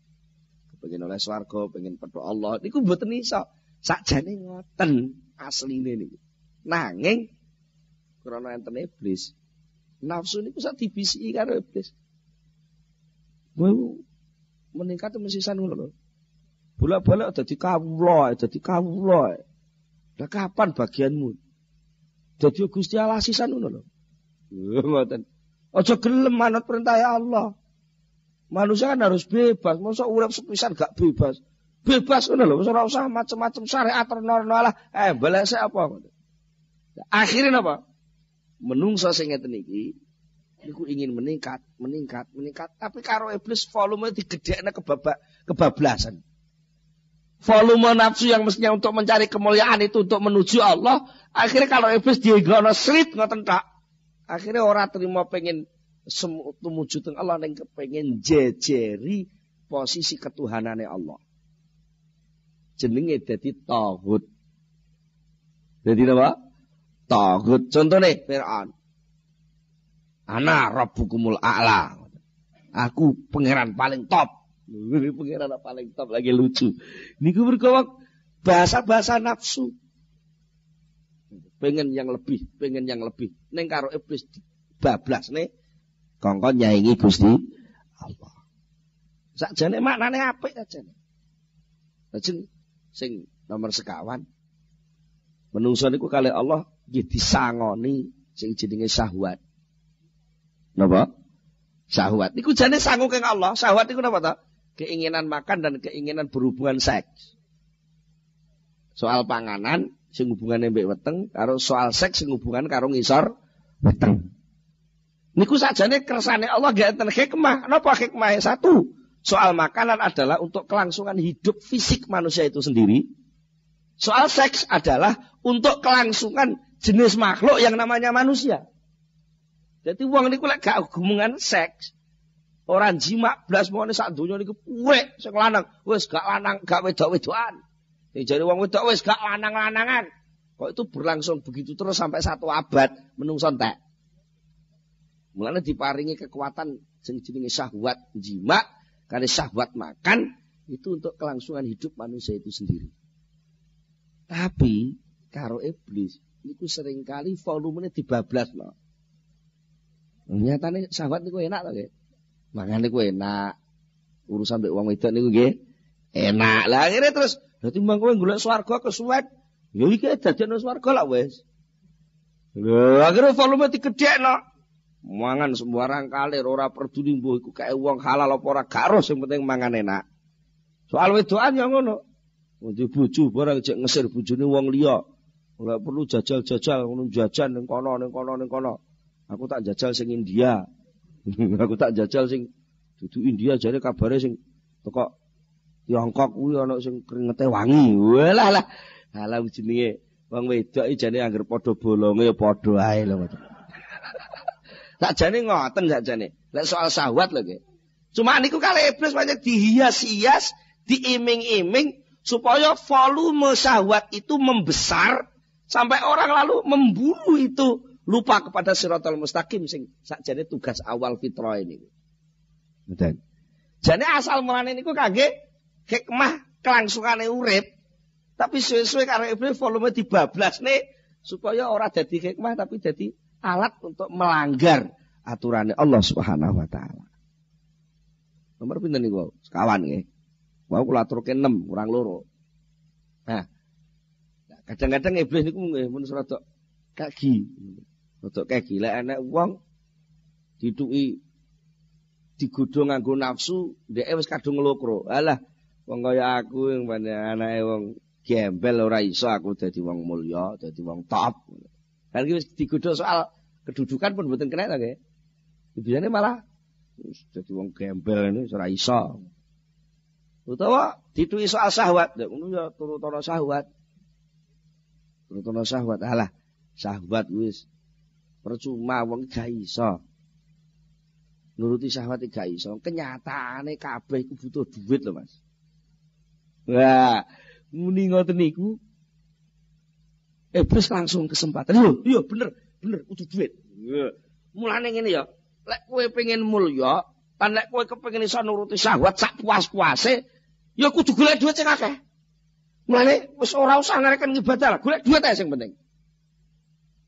Pengen oleh swarga, pengen pedo Allah Ini niku mboten iso. Sakjane ngoten asline niku. Nanging karena enten iblis, nafsu niku sak dibisiki karo iblis. Mau meningkat mesisan ngono lho. Bola-bola dadi kawula, dadi kawula. Lah kapan bagianmu? Jadi Gusti Allah sisan ngono lho. Ngoten. Aja gelem manut perintah ya Allah. Manusia kan harus bebas. Masa urip sepisan gak bebas. Bebas ngono lho, ora usah macam-macam syariat rono-rono Eh, Eh, saya apa? Akhirnya apa? Menungsa sing ngeten iki niku ingin meningkat, meningkat, meningkat, tapi karo iblis volume digedekne kebabak kebablasan. Volume nafsu yang mestinya untuk mencari kemuliaan itu untuk menuju Allah, akhirnya kalau iblis dienggono srit ngoten tentak, Akhirnya orang terima pengen semua tumuju Allah neng kepengen jejeri posisi ketuhanannya Allah. Jenenge jadi tagut. Jadi apa? Contoh Contohnya Fir'aun. Ana Kumul a'la. Aku pangeran paling top. pangeran paling top lagi lucu. ini Niku berkowak bahasa-bahasa nafsu. Pengen yang lebih, pengen yang lebih. Neng karo iblis bablas nih Kongkon nyaingi Gusti Allah. Sakjane apa ya sakjane. Lajeng sing nomor sekawan menungso niku kali Allah nggih disangoni sing jenenge syahwat. Napa? Syahwat. Niku jane sangu keng Allah. Syahwat niku napa ta? Keinginan makan dan keinginan berhubungan seks. Soal panganan sing hubungane mbek weteng karo soal seks sing hubungan karo ngisor weteng. Niku sajane kersane Allah gak enten hikmah. Napa hikmahnya satu? Soal makanan adalah untuk kelangsungan hidup fisik manusia itu sendiri. Soal seks adalah untuk kelangsungan jenis makhluk yang namanya manusia. Jadi uang ini kulek gak hubungan seks, orang jima belas mohonnya saat dunia ini puwek sekelanang, lanang wes gak lanang gak wedok-wedokan. Jadi uang uang wedok wes gak lanang-lanangan. Kok itu berlangsung begitu terus sampai satu abad menungso entek. Mulanya diparingi kekuatan jenenge syahwat jima, karena syahwat makan itu untuk kelangsungan hidup manusia itu sendiri. Tapi karo iblis itu seringkali volumenya dibablas loh. nih syahwat niku enak loh, makan Mangan niku enak. Urusan bek uang itu niku gue enak. Lah akhirnya terus suar gue ke golek swarga kesuwet. Ya iki suar swarga lah wes Lho akhirnya volume loh. mangan sembarang kalir ora peduli mbuh iku kae wong halal apa ora gak sing penting mangan enak soal wedoan ya ngono Mesti bucu barang cek ngesir bucu ini uang liya. Nggak perlu jajal-jajal. Nggak jajan yang kono, yang kono, yang kono. Aku tak jajal sing India. Aku tak jajal sing duduk India. Jadi kabarnya sing toko Tiongkok. Wih, anak sing keringete wangi. Walah lah. Alah ujini ye. Wang wedok ini jadi anggar podo bolongnya podo aja lah. Tak jane ngoten jane. Lek soal sahwat lho nggih. Cuma niku kali iblis banyak dihias-hias, diiming-iming supaya volume sahwat itu membesar sampai orang lalu memburu itu lupa kepada siratal mustaqim sing jane tugas awal fitrah ini. Betul. Jadi asal mulane niku kangge hikmah kelangsungane urip. Tapi sesuai karena iblis volume dibablas nih supaya orang jadi hikmah tapi jadi alat untuk melanggar aturan Allah Subhanahu wa taala. Nomor pinten niku? Sekawan nggih. Mau kula aturke 6 kurang loro. Nah. Kadang-kadang iblis niku nggih mun rada kagi. Rada kagi lek enek wong dituki digodho nganggo nafsu, dheke wis kadung nglokro. Alah, wong kaya aku yang anake wong gembel ora iso aku dadi wong mulya, dadi wong top. Ha. Dan ini digodoh soal kedudukan pun buatan kena lagi. Ibu ini malah jadi wong gembel ini secara iso. Utawa iso soal sahwat. Ya, ini ya turutono sahwat. Turutono sahwat. Alah, sahwat wis. Percuma wong gak iso. Nuruti sahwat gak iso. Kenyataan kabeh butuh duit loh mas. Wah, muni ngoteniku. niku Iblis eh, langsung kesempatan. Yo, yo bener, bener kudu duit. Mulane ngene ya. Lek kowe pengen mulya, lan lek kowe kepengin iso nuruti syahwat sak puas-puase, ya kudu golek duit sing akeh. Mulane wis ora usah narekan ibadah, golek duit ae sing penting.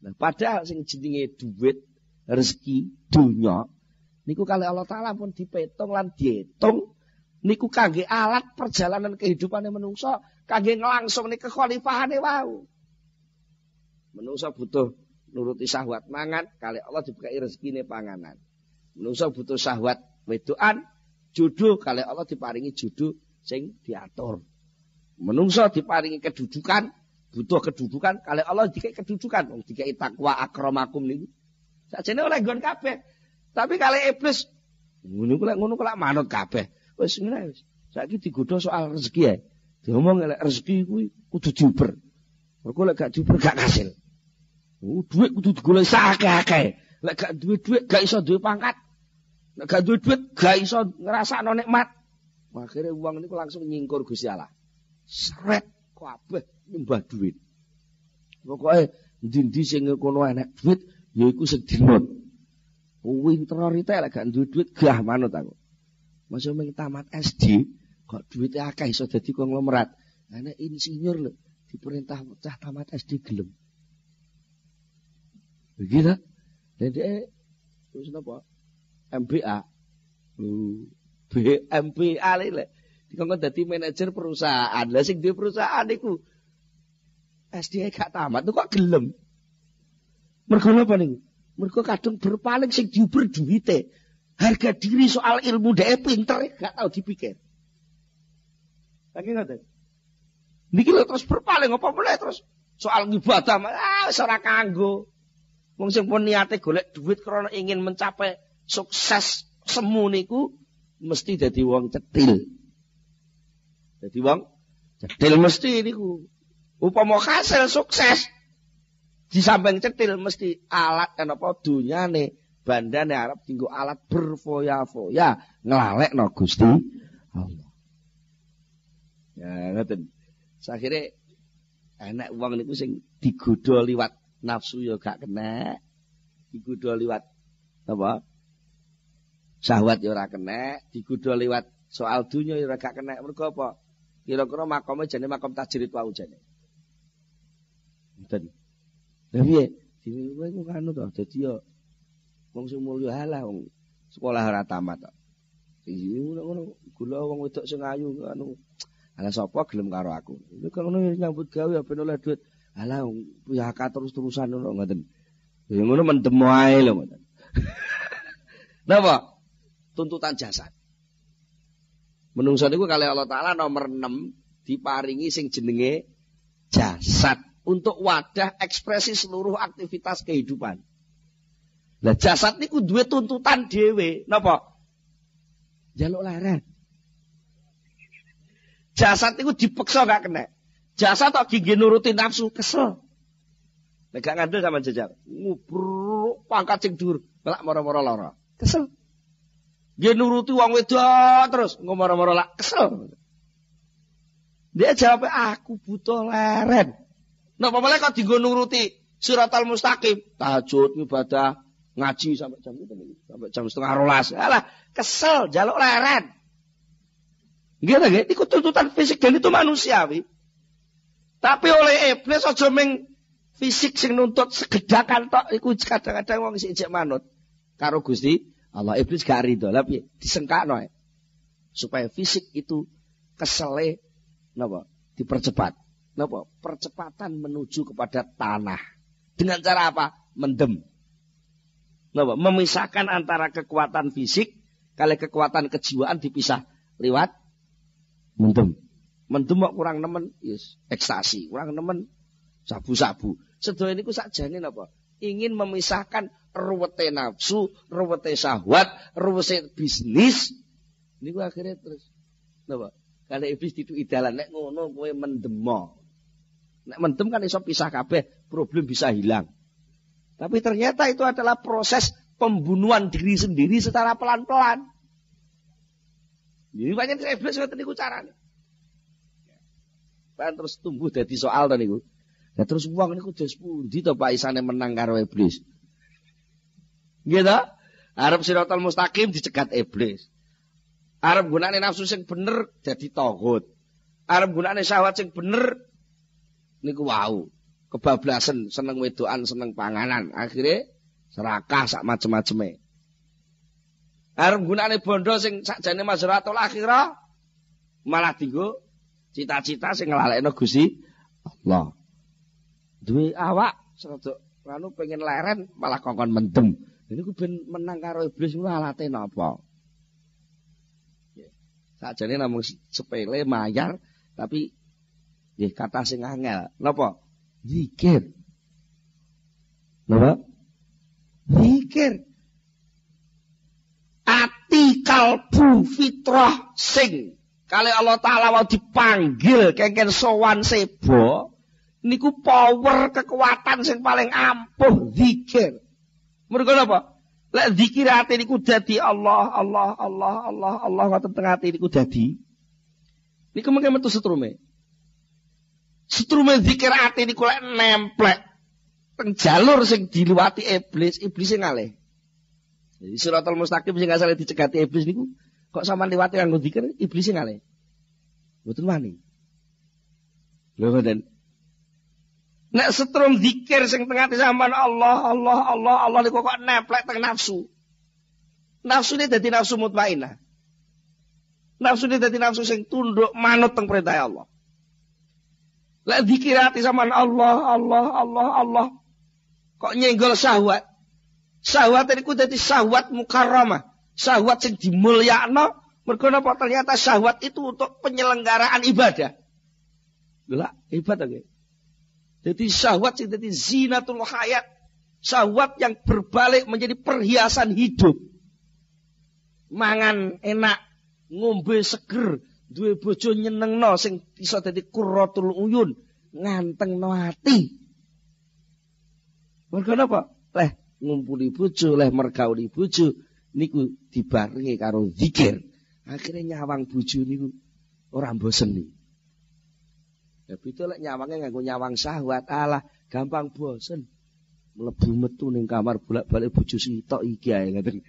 Nah, padahal sing jenenge duit, rezeki, dunya niku kali Allah taala pun dipetung lan dihitung niku kangge alat perjalanan yang menungso, kangge nglangsung nih kekhalifahane wau. Menungso butuh nuruti sahwat mangan, kali Allah diberkahi ini panganan. Menungso butuh sahwat wedoan, jodoh kali Allah diparingi jodoh sing diatur. Menungso diparingi kedudukan, butuh kedudukan kali Allah dikai kedudukan, dikai takwa akramakum niku. Sajane oleh gon kabeh. Tapi kali iblis ngono kula ngono kula manut kabeh. Wes ngene wis. Saiki digodho soal rezeki ya. Diomong lek rezeki kuwi kudu diuber. Mergo lek gak diuber gak kasil. Oh, duit kudu digoleki akeh-akeh. Lek gak duwe duit gak iso duwe pangkat. Lek gak duwe duit gak iso ngrasakno nikmat. Akhire wong niku langsung nyingkur Gusti Allah. Sret kabeh nyembah duit. Pokoke ndi-ndi sing kono enek duit yaiku sing dinut. Winter itu gak duit duit gak manut aku. Masih mau tamat SD, kok duitnya akeh so jadi konglomerat. Karena insinyur loh, diperintah cah tamat SD gelem. begitu dan dia terus apa MBA hmm. BMPA lele dikongkon jadi manajer perusahaan lah sing dia perusahaan itu SD gak tamat tuh kok gelem Mergo apa nih Mergo kadang berpaling sing diuber duite harga diri soal ilmu deh pinter gak tau dipikir lagi ngerti Niki lo terus berpaling apa mulai terus soal ibadah ah seorang kanggo Wong sing pun niate golek duit karena ingin mencapai sukses semu niku mesti jadi wong cetil. jadi wong cetil mesti niku. Upama hasil sukses di samping cetil mesti alat kan apa dunyane bandane Arab tinggu alat berfoya-foya ngelalek no Gusti Allah. Ya ngeten. Sakhire enak uang niku sing digodho liwat nafsu ya gak kena digudha liwat apa syahwat ya ora kena digudha liwat soal dunya ya gak kena mergo apa kira-kira makome jane makom tajrid wae jane Dan, tapi ya, ini gue mau kanu toh, jadi yo, wong sing mulu halah, wong sekolah ora tamat toh. Jadi gue ngono, gula wong wedok sing ayu, anu, ala sopo gelem karo aku. Itu ngono nyambut gawe, apa nolak duit, Alah kak terus-terusan lho ngoten. Ya ngono mendem wae lho ngoten. Napa? Tuntutan jasad. Menungso niku kalau Allah taala nomor enam diparingi sing jenenge jasad untuk wadah ekspresi seluruh aktivitas kehidupan. Lah jasad niku dua tuntutan dhewe, napa? Jaluk leren. Jasad itu dipeksa gak kena. Jasa tak gigi nurutin nafsu, kesel. Negak ngandel sama jajar Ngubruk pangkat sing dur melak moro-moro lara. Kesel. Dia nuruti uang wedo terus ngomoro-moro lak kesel. Dia jawabnya aku butuh leren. Nah, malah kau dienggo nuruti surat al-mustaqim, tahajud, ibadah, ngaji sampai jam itu, sampai jam setengah rolas. Alah, kesel, jaluk leren. Gila, gila, itu tuntutan fisik dan itu manusiawi. Tapi oleh iblis aja ming fisik sing nuntut segedakan tok iku kadang-kadang wong sing manut karo Gusti Allah iblis gak rido lah piye disengkakno supaya fisik itu kesele napa dipercepat napa percepatan menuju kepada tanah dengan cara apa mendem napa memisahkan antara kekuatan fisik kali kekuatan kejiwaan dipisah lewat mendem Mendemok kurang nemen, yes, ekstasi. Kurang nemen, sabu-sabu. Sedoyo niku sakjane napa? Ingin memisahkan ruwete nafsu, ruwete syahwat, ruwete bisnis. Ini Niku akhirnya terus napa? Kalau iblis itu idalan nek ngono kowe mendemo. Nek mendem kan iso pisah kabeh, problem bisa hilang. Tapi ternyata itu adalah proses pembunuhan diri sendiri secara pelan-pelan. Jadi banyak iblis ngoten niku carane. Bahkan terus tumbuh jadi soal tadi niku. Nah, terus uang niku dos pundi to Pak Isane menang karo iblis. Gitu? Arab siratal mustaqim dicegat iblis. Arab gunane nafsu sing bener jadi togut. Arab gunane syahwat sing bener niku wau. Kebablasan, seneng wedoan, seneng panganan. Akhirnya serakah sak macem-maceme. Arep gunane bondo sing sakjane mazratul akhirah malah dinggo cita-cita sing nglalekno Gusti Allah. Duwe awak sedo anu pengen leren malah kongkon mendem. Niku ben menang karo iblis kuwi alate napa? Nggih. Sakjane namung sepele mayar tapi nggih kata sing angel. Napa? Zikir. Napa? Zikir. Ati kalbu fitrah sing Kalau Allah Ta'ala mau dipanggil kengken sowan sebo, niku power kekuatan yang paling ampuh zikir. Mergo apa? Lek zikir hati niku jadi Allah, Allah, Allah, Allah, Allah ngoten teng hati niku jadi. Niku mengke metu setrume. Setrume zikir hati niku lek nemplek teng jalur sing diliwati iblis, iblis sing ngalih. Jadi suratul mustaqim sing asale dicegati iblis niku Kok sama yang gue zikir iblis ngale. Mboten wani. Lho ngoten. Nek setrum zikir sing tengah di sampean Allah Allah Allah Allah niku kok neplek teng nafsu. Nafsu ini dadi nafsu mutmainah. Nafsu ini dadi nafsu sing tunduk manut teng perintah Allah. Lek zikir ati sampean Allah Allah Allah Allah kok nyenggol syahwat. Syahwat ku jadi syahwat mukarramah. Syahwat sing dimulyakno mergo napa ternyata syahwat itu untuk penyelenggaraan ibadah. Gila, hebat ta Jadi syahwat sing dadi zinatul hayat, syahwat yang berbalik menjadi perhiasan hidup. Mangan enak, ngombe seger, duwe bojo nyenengno sing bisa dadi kurotul uyun, ngantengno ati. Mergo napa? Leh ngumpuli bojo, leh mergauli bojo, niku dibarengi karo zikir. Akhirnya nyawang buju niku ora bosen nih. Ya betul lah nyawangnya nganggo nyawang sahwat Allah gampang bosen. Melebu metu ning kamar bolak-balik sing tok iki ae ngoten.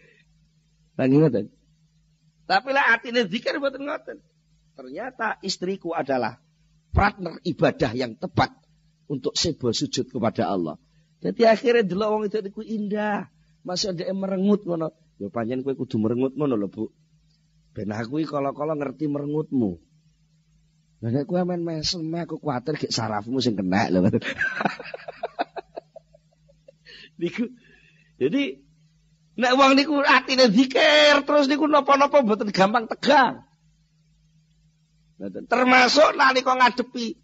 Lah ngoten. Tapi lah artinya zikir buat ngoten. Ternyata istriku adalah partner ibadah yang tepat untuk sebo sujud kepada Allah. Jadi akhirnya dulu orang itu indah. Masih ada yang merengut ngono. Yo pancen kowe kudu merengutmu, ngono lho, Bu. Ben aku iki kalau kala ngerti merengutmu. Lah nek kowe men mesem aku kuwatir gek sarafmu sing kena lho. niku jadi nek wong niku atine zikir terus niku napa-napa mboten gampang tegang. Termasuk nalika ngadepi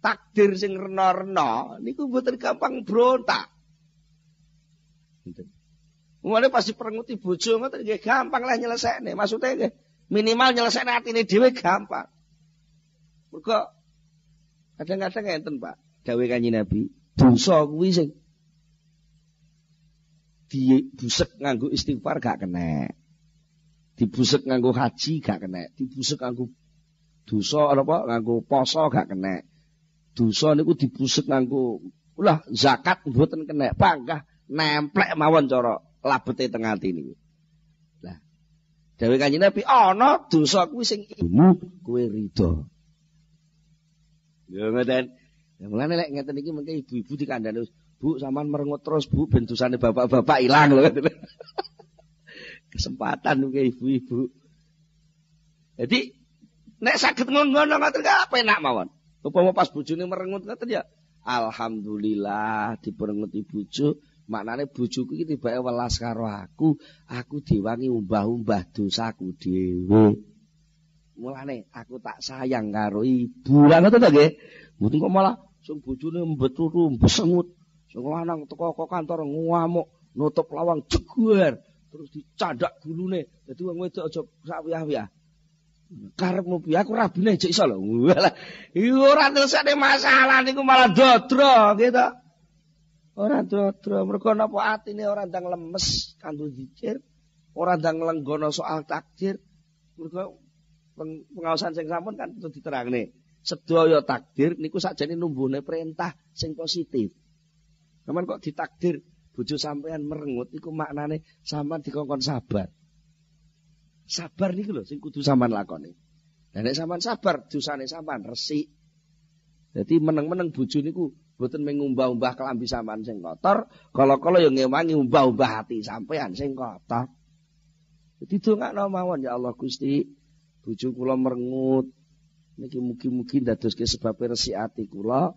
takdir sing rena-rena niku mboten gampang brontak. Mulai pasti perenguti bojo ngoten nggih gampang lah nyelesaikne. Maksudnya minimal nyelesaikne atine dhewe gampang. Mergo kadang-kadang enten Pak, dawuh Kanjeng Nabi, dosa kuwi sing dibusek nganggo istighfar gak kena. Dibusek nganggo haji gak kena, dibusek nganggo dosa apa nganggo poso gak kena. Dosa niku dibusek nganggo lah zakat mboten kena, panggah nemplek mawon cara labete teng niku. Lah dawuh Kanjeng Nabi ana oh, dosa kuwi sing ibumu kuwi rida. Ya ngoten. Ya mulane lek ngeten iki mengke ibu-ibu dikandani, Bu sampean merengut terus Bu ben dosane bapak-bapak ilang lho ngoten. Kesempatan mengke ibu-ibu. Jadi nek saged ngono ngono ngoten apa enak mawon. Upama pas bojone merengut ngoten ya alhamdulillah diperenguti bojo maknane bojoku iki tibake welas karo aku aku diwangi umbah-umbah dosaku dhewe mulane aku tak sayang karo ibu lha ngoten to nggih mboten kok malah sing bojone mbeturu mbesengut sing lanang teko kok kantor ngamuk nutup lawang jeguer terus dicadak gulune dadi wong wedok aja sawiah-wiah karepmu piye aku rabine aja iso lho lha iki ora masalah niku malah dodro nggih gitu. Orang tua tua mereka mergo napa ini orang ndang lemes kanggo zikir, orang ndang lenggono soal takdir. Mergo pengawasan sing sampun kan kudu diterangne. Sedaya takdir niku sakjane nih perintah sing positif. Namun kok ditakdir bojo sampean merengut iku maknane sampean dikongkon sabar. Sabar niku loh sing kudu sampean lakoni. Lah nek sampean sabar dosane sampean resik. Jadi meneng-meneng bojo niku Buatan mengumbah-umbah kelambi sampean sing kotor, kala-kala yang ngewangi umbah-umbah hati sampean sing kotor. Dadi dongakno mawon ya Allah Gusti, bojo kula merengut. Niki mugi-mugi ndadoske sebab resik ati kula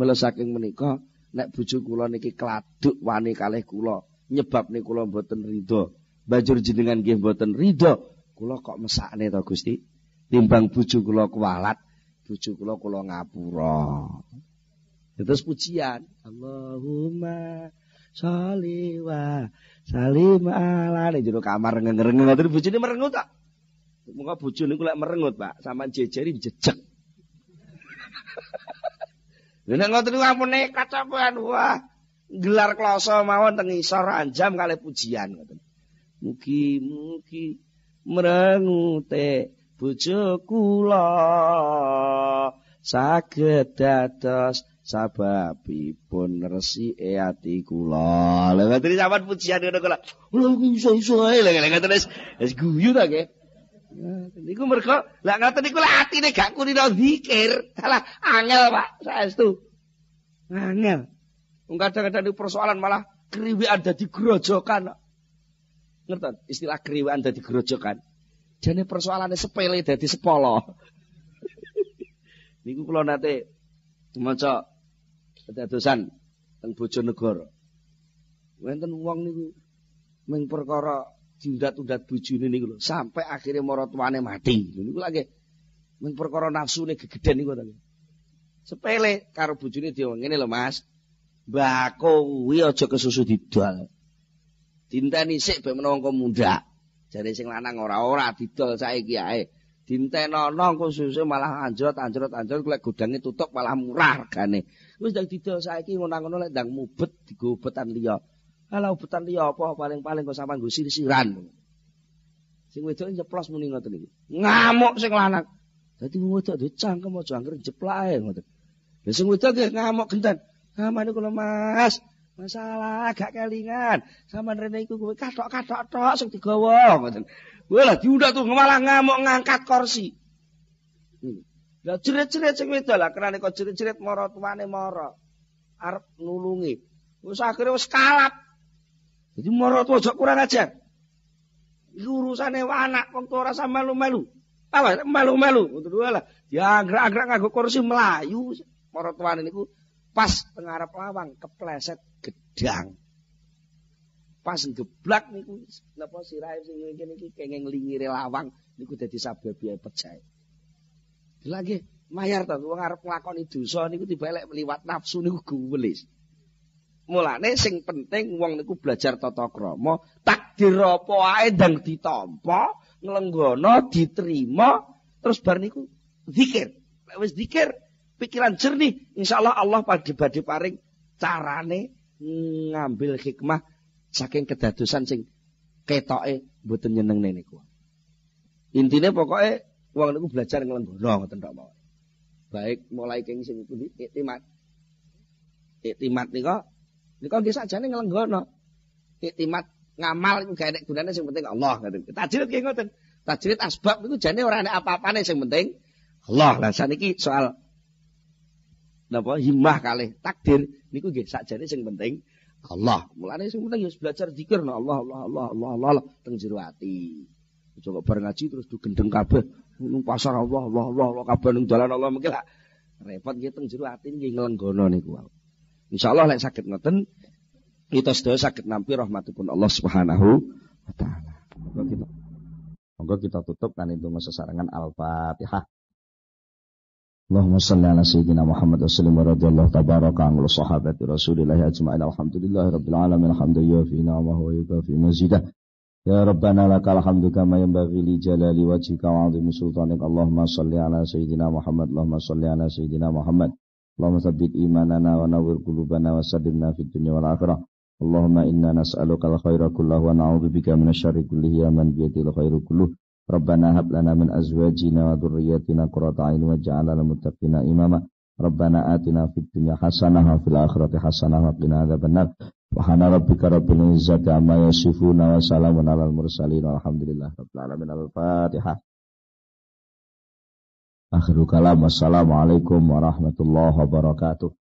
menikah. saking menika nek bojo kula niki kladuk wani kalih kula, nyebabne kula mboten ridho. Bajur jenengan nggih mboten ridho, kula kok mesakne to Gusti? Timbang bojo kula kualat, bojo kula kula ngapura. Terus pujian. Allahumma sholli wa salim ala ning jero kamar ngerengut ngoten bojone merengut tak. Muka bojo ini lek merengut, Pak, sampean jejeri jejek. Lha nek ngoten ampun nekat sampean wah gelar kloso mawon teng isor anjam kali pujian ngoten. Mugi mugi merengute bojo kula saged dados sababipun resike ati kula. Lha ngaten sampean pujian ngono kula. Lha iso-iso ae lha ngaten wis wis guyu ta ke ya, Niku mergo lha ngaten niku lak atine gak kurina zikir, salah angel Pak saestu. Angel. Wong kadang-kadang persoalan malah kriwian dadi grojokan. Ngerti? Istilah kriwian dadi grojokan. Jane persoalane sepele dadi sepolo. niku kula nate maca kedadosan teng Bojonegoro. Wonten wong niku ming perkara diundat-undat bojone niku lho, sampe akhire maratuane mati. Niku lagi ming perkara nafsune gegeden niku to. Sepele karo bojone dhewe ngene lho Mas. Mbah aku kuwi aja kesusu didol. Dinteni sik ben menawa engko mundhak. Jare sing lanang ora-ora didol saiki ae. Dinteno nang kususe malah anjrot anjrot anjrot golek godange tutup malah murah regane. wis ndang didol saiki ngono-ngono lek ndang mubet digo liya. Kalau obatan liya apa paling-paling kok sampean nggo sirisiran. Sing wedok nyeplos muni ngoten iki. Ngamuk sing lanang. Dadi wong wedok duwe cangkem aja anger jeplake ngoten. Ya sing wedok ge ngamuk genten. Ngamane kula Mas. Masalah gak kelingan. Saman rene iku kuwi katok-katok tok sing digowo ngoten. Wah lah diundak tuh malah ngamuk ngangkat kursi. Hmm. Lah jerit-jerit sing wedok lah kerane kok jerit-jerit mara tuane mara. Arep nulungi. Wis akhire wis kalap. Dadi mara tuwa ojo kurang ajar. Iku urusane anak kok ora sama malu malu Apa melu-melu? Untu dua lah. Diagrak-agrak kursi melayu mara tuane niku pas pengarap lawang kepleset gedang. Pas geblak niku napa sirahe sing ngene iki kenging lingire lawang niku dadi sabebiye pecah. lagi mayar mayar gue wong arep itu dosa niku tiba elek meliwat nafsu niku guwelis. Mulane sing penting nih niku belajar tata kromo takdir apa ae ndang ditampa, ngelenggono diterima, terus bar niku zikir. Lek wis zikir, pikiran jernih, insyaallah Allah pada badhe paring carane ngambil hikmah saking kedadosan sing ketoke mboten nyeneng niku. Intine pokoknya wong niku belajar nglenggono ngoten tok mawon. Baik mulai king sing pundi iktimat. Iktimat nika nika nggih sakjane nglenggono. Iktimat ngamal iku gak enek gunane sing penting Allah ngoten. Tajrid nggih ngoten. Tajrid asbab niku jane ora enek apa-apane sing penting Allah. Lah saniki soal napa himmah kalih takdir niku nggih sakjane sing penting Allah. Mulane sing penting ya belajar zikir Allah Allah Allah Allah Allah, Allah, Allah, Allah, Allah, Allah, Allah, Allah, Allah, Allah, nung pasar Allah Allah Allah, Allah kabar nung jalan Allah mungkin lah repot gitu, nggih hati jero ati nggih nih gua Insya Allah lain sakit ngoten kita sudah sakit nampi rahmatipun Allah Subhanahu wa taala. kita Monggo kita tutup kan itu masa sarangan Al-Fatihah. Allahumma salli ala sayyidina Muhammad wa sallim wa radiyallahu tabaraka anil sahabati rasulillahi ajma'in alhamdulillahi rabbil alamin wa yufi'ina wa huwa yukafi zidah Ya Rabbana lakal hamdu kama yanbaghi li jalali wajhika wa 'azimi sultanik. Allahumma shalli ala Muhammad. Allahumma shalli Saidina Muhammad. Allahumma tsabbit imanana wa nawwir qulubana Allahumma inna wa na'udzu bika minasyarri kullihi ya man imama. Rabbana atina fid hasanah wa fil akhirati hasanah wa qina adzabannar. Subhana rabbika rabbil izzati amma yasifuna wa salamun mursalin walhamdulillah rabbil Al-Fatihah. Akhirul kalam. Wassalamualaikum warahmatullahi wabarakatuh.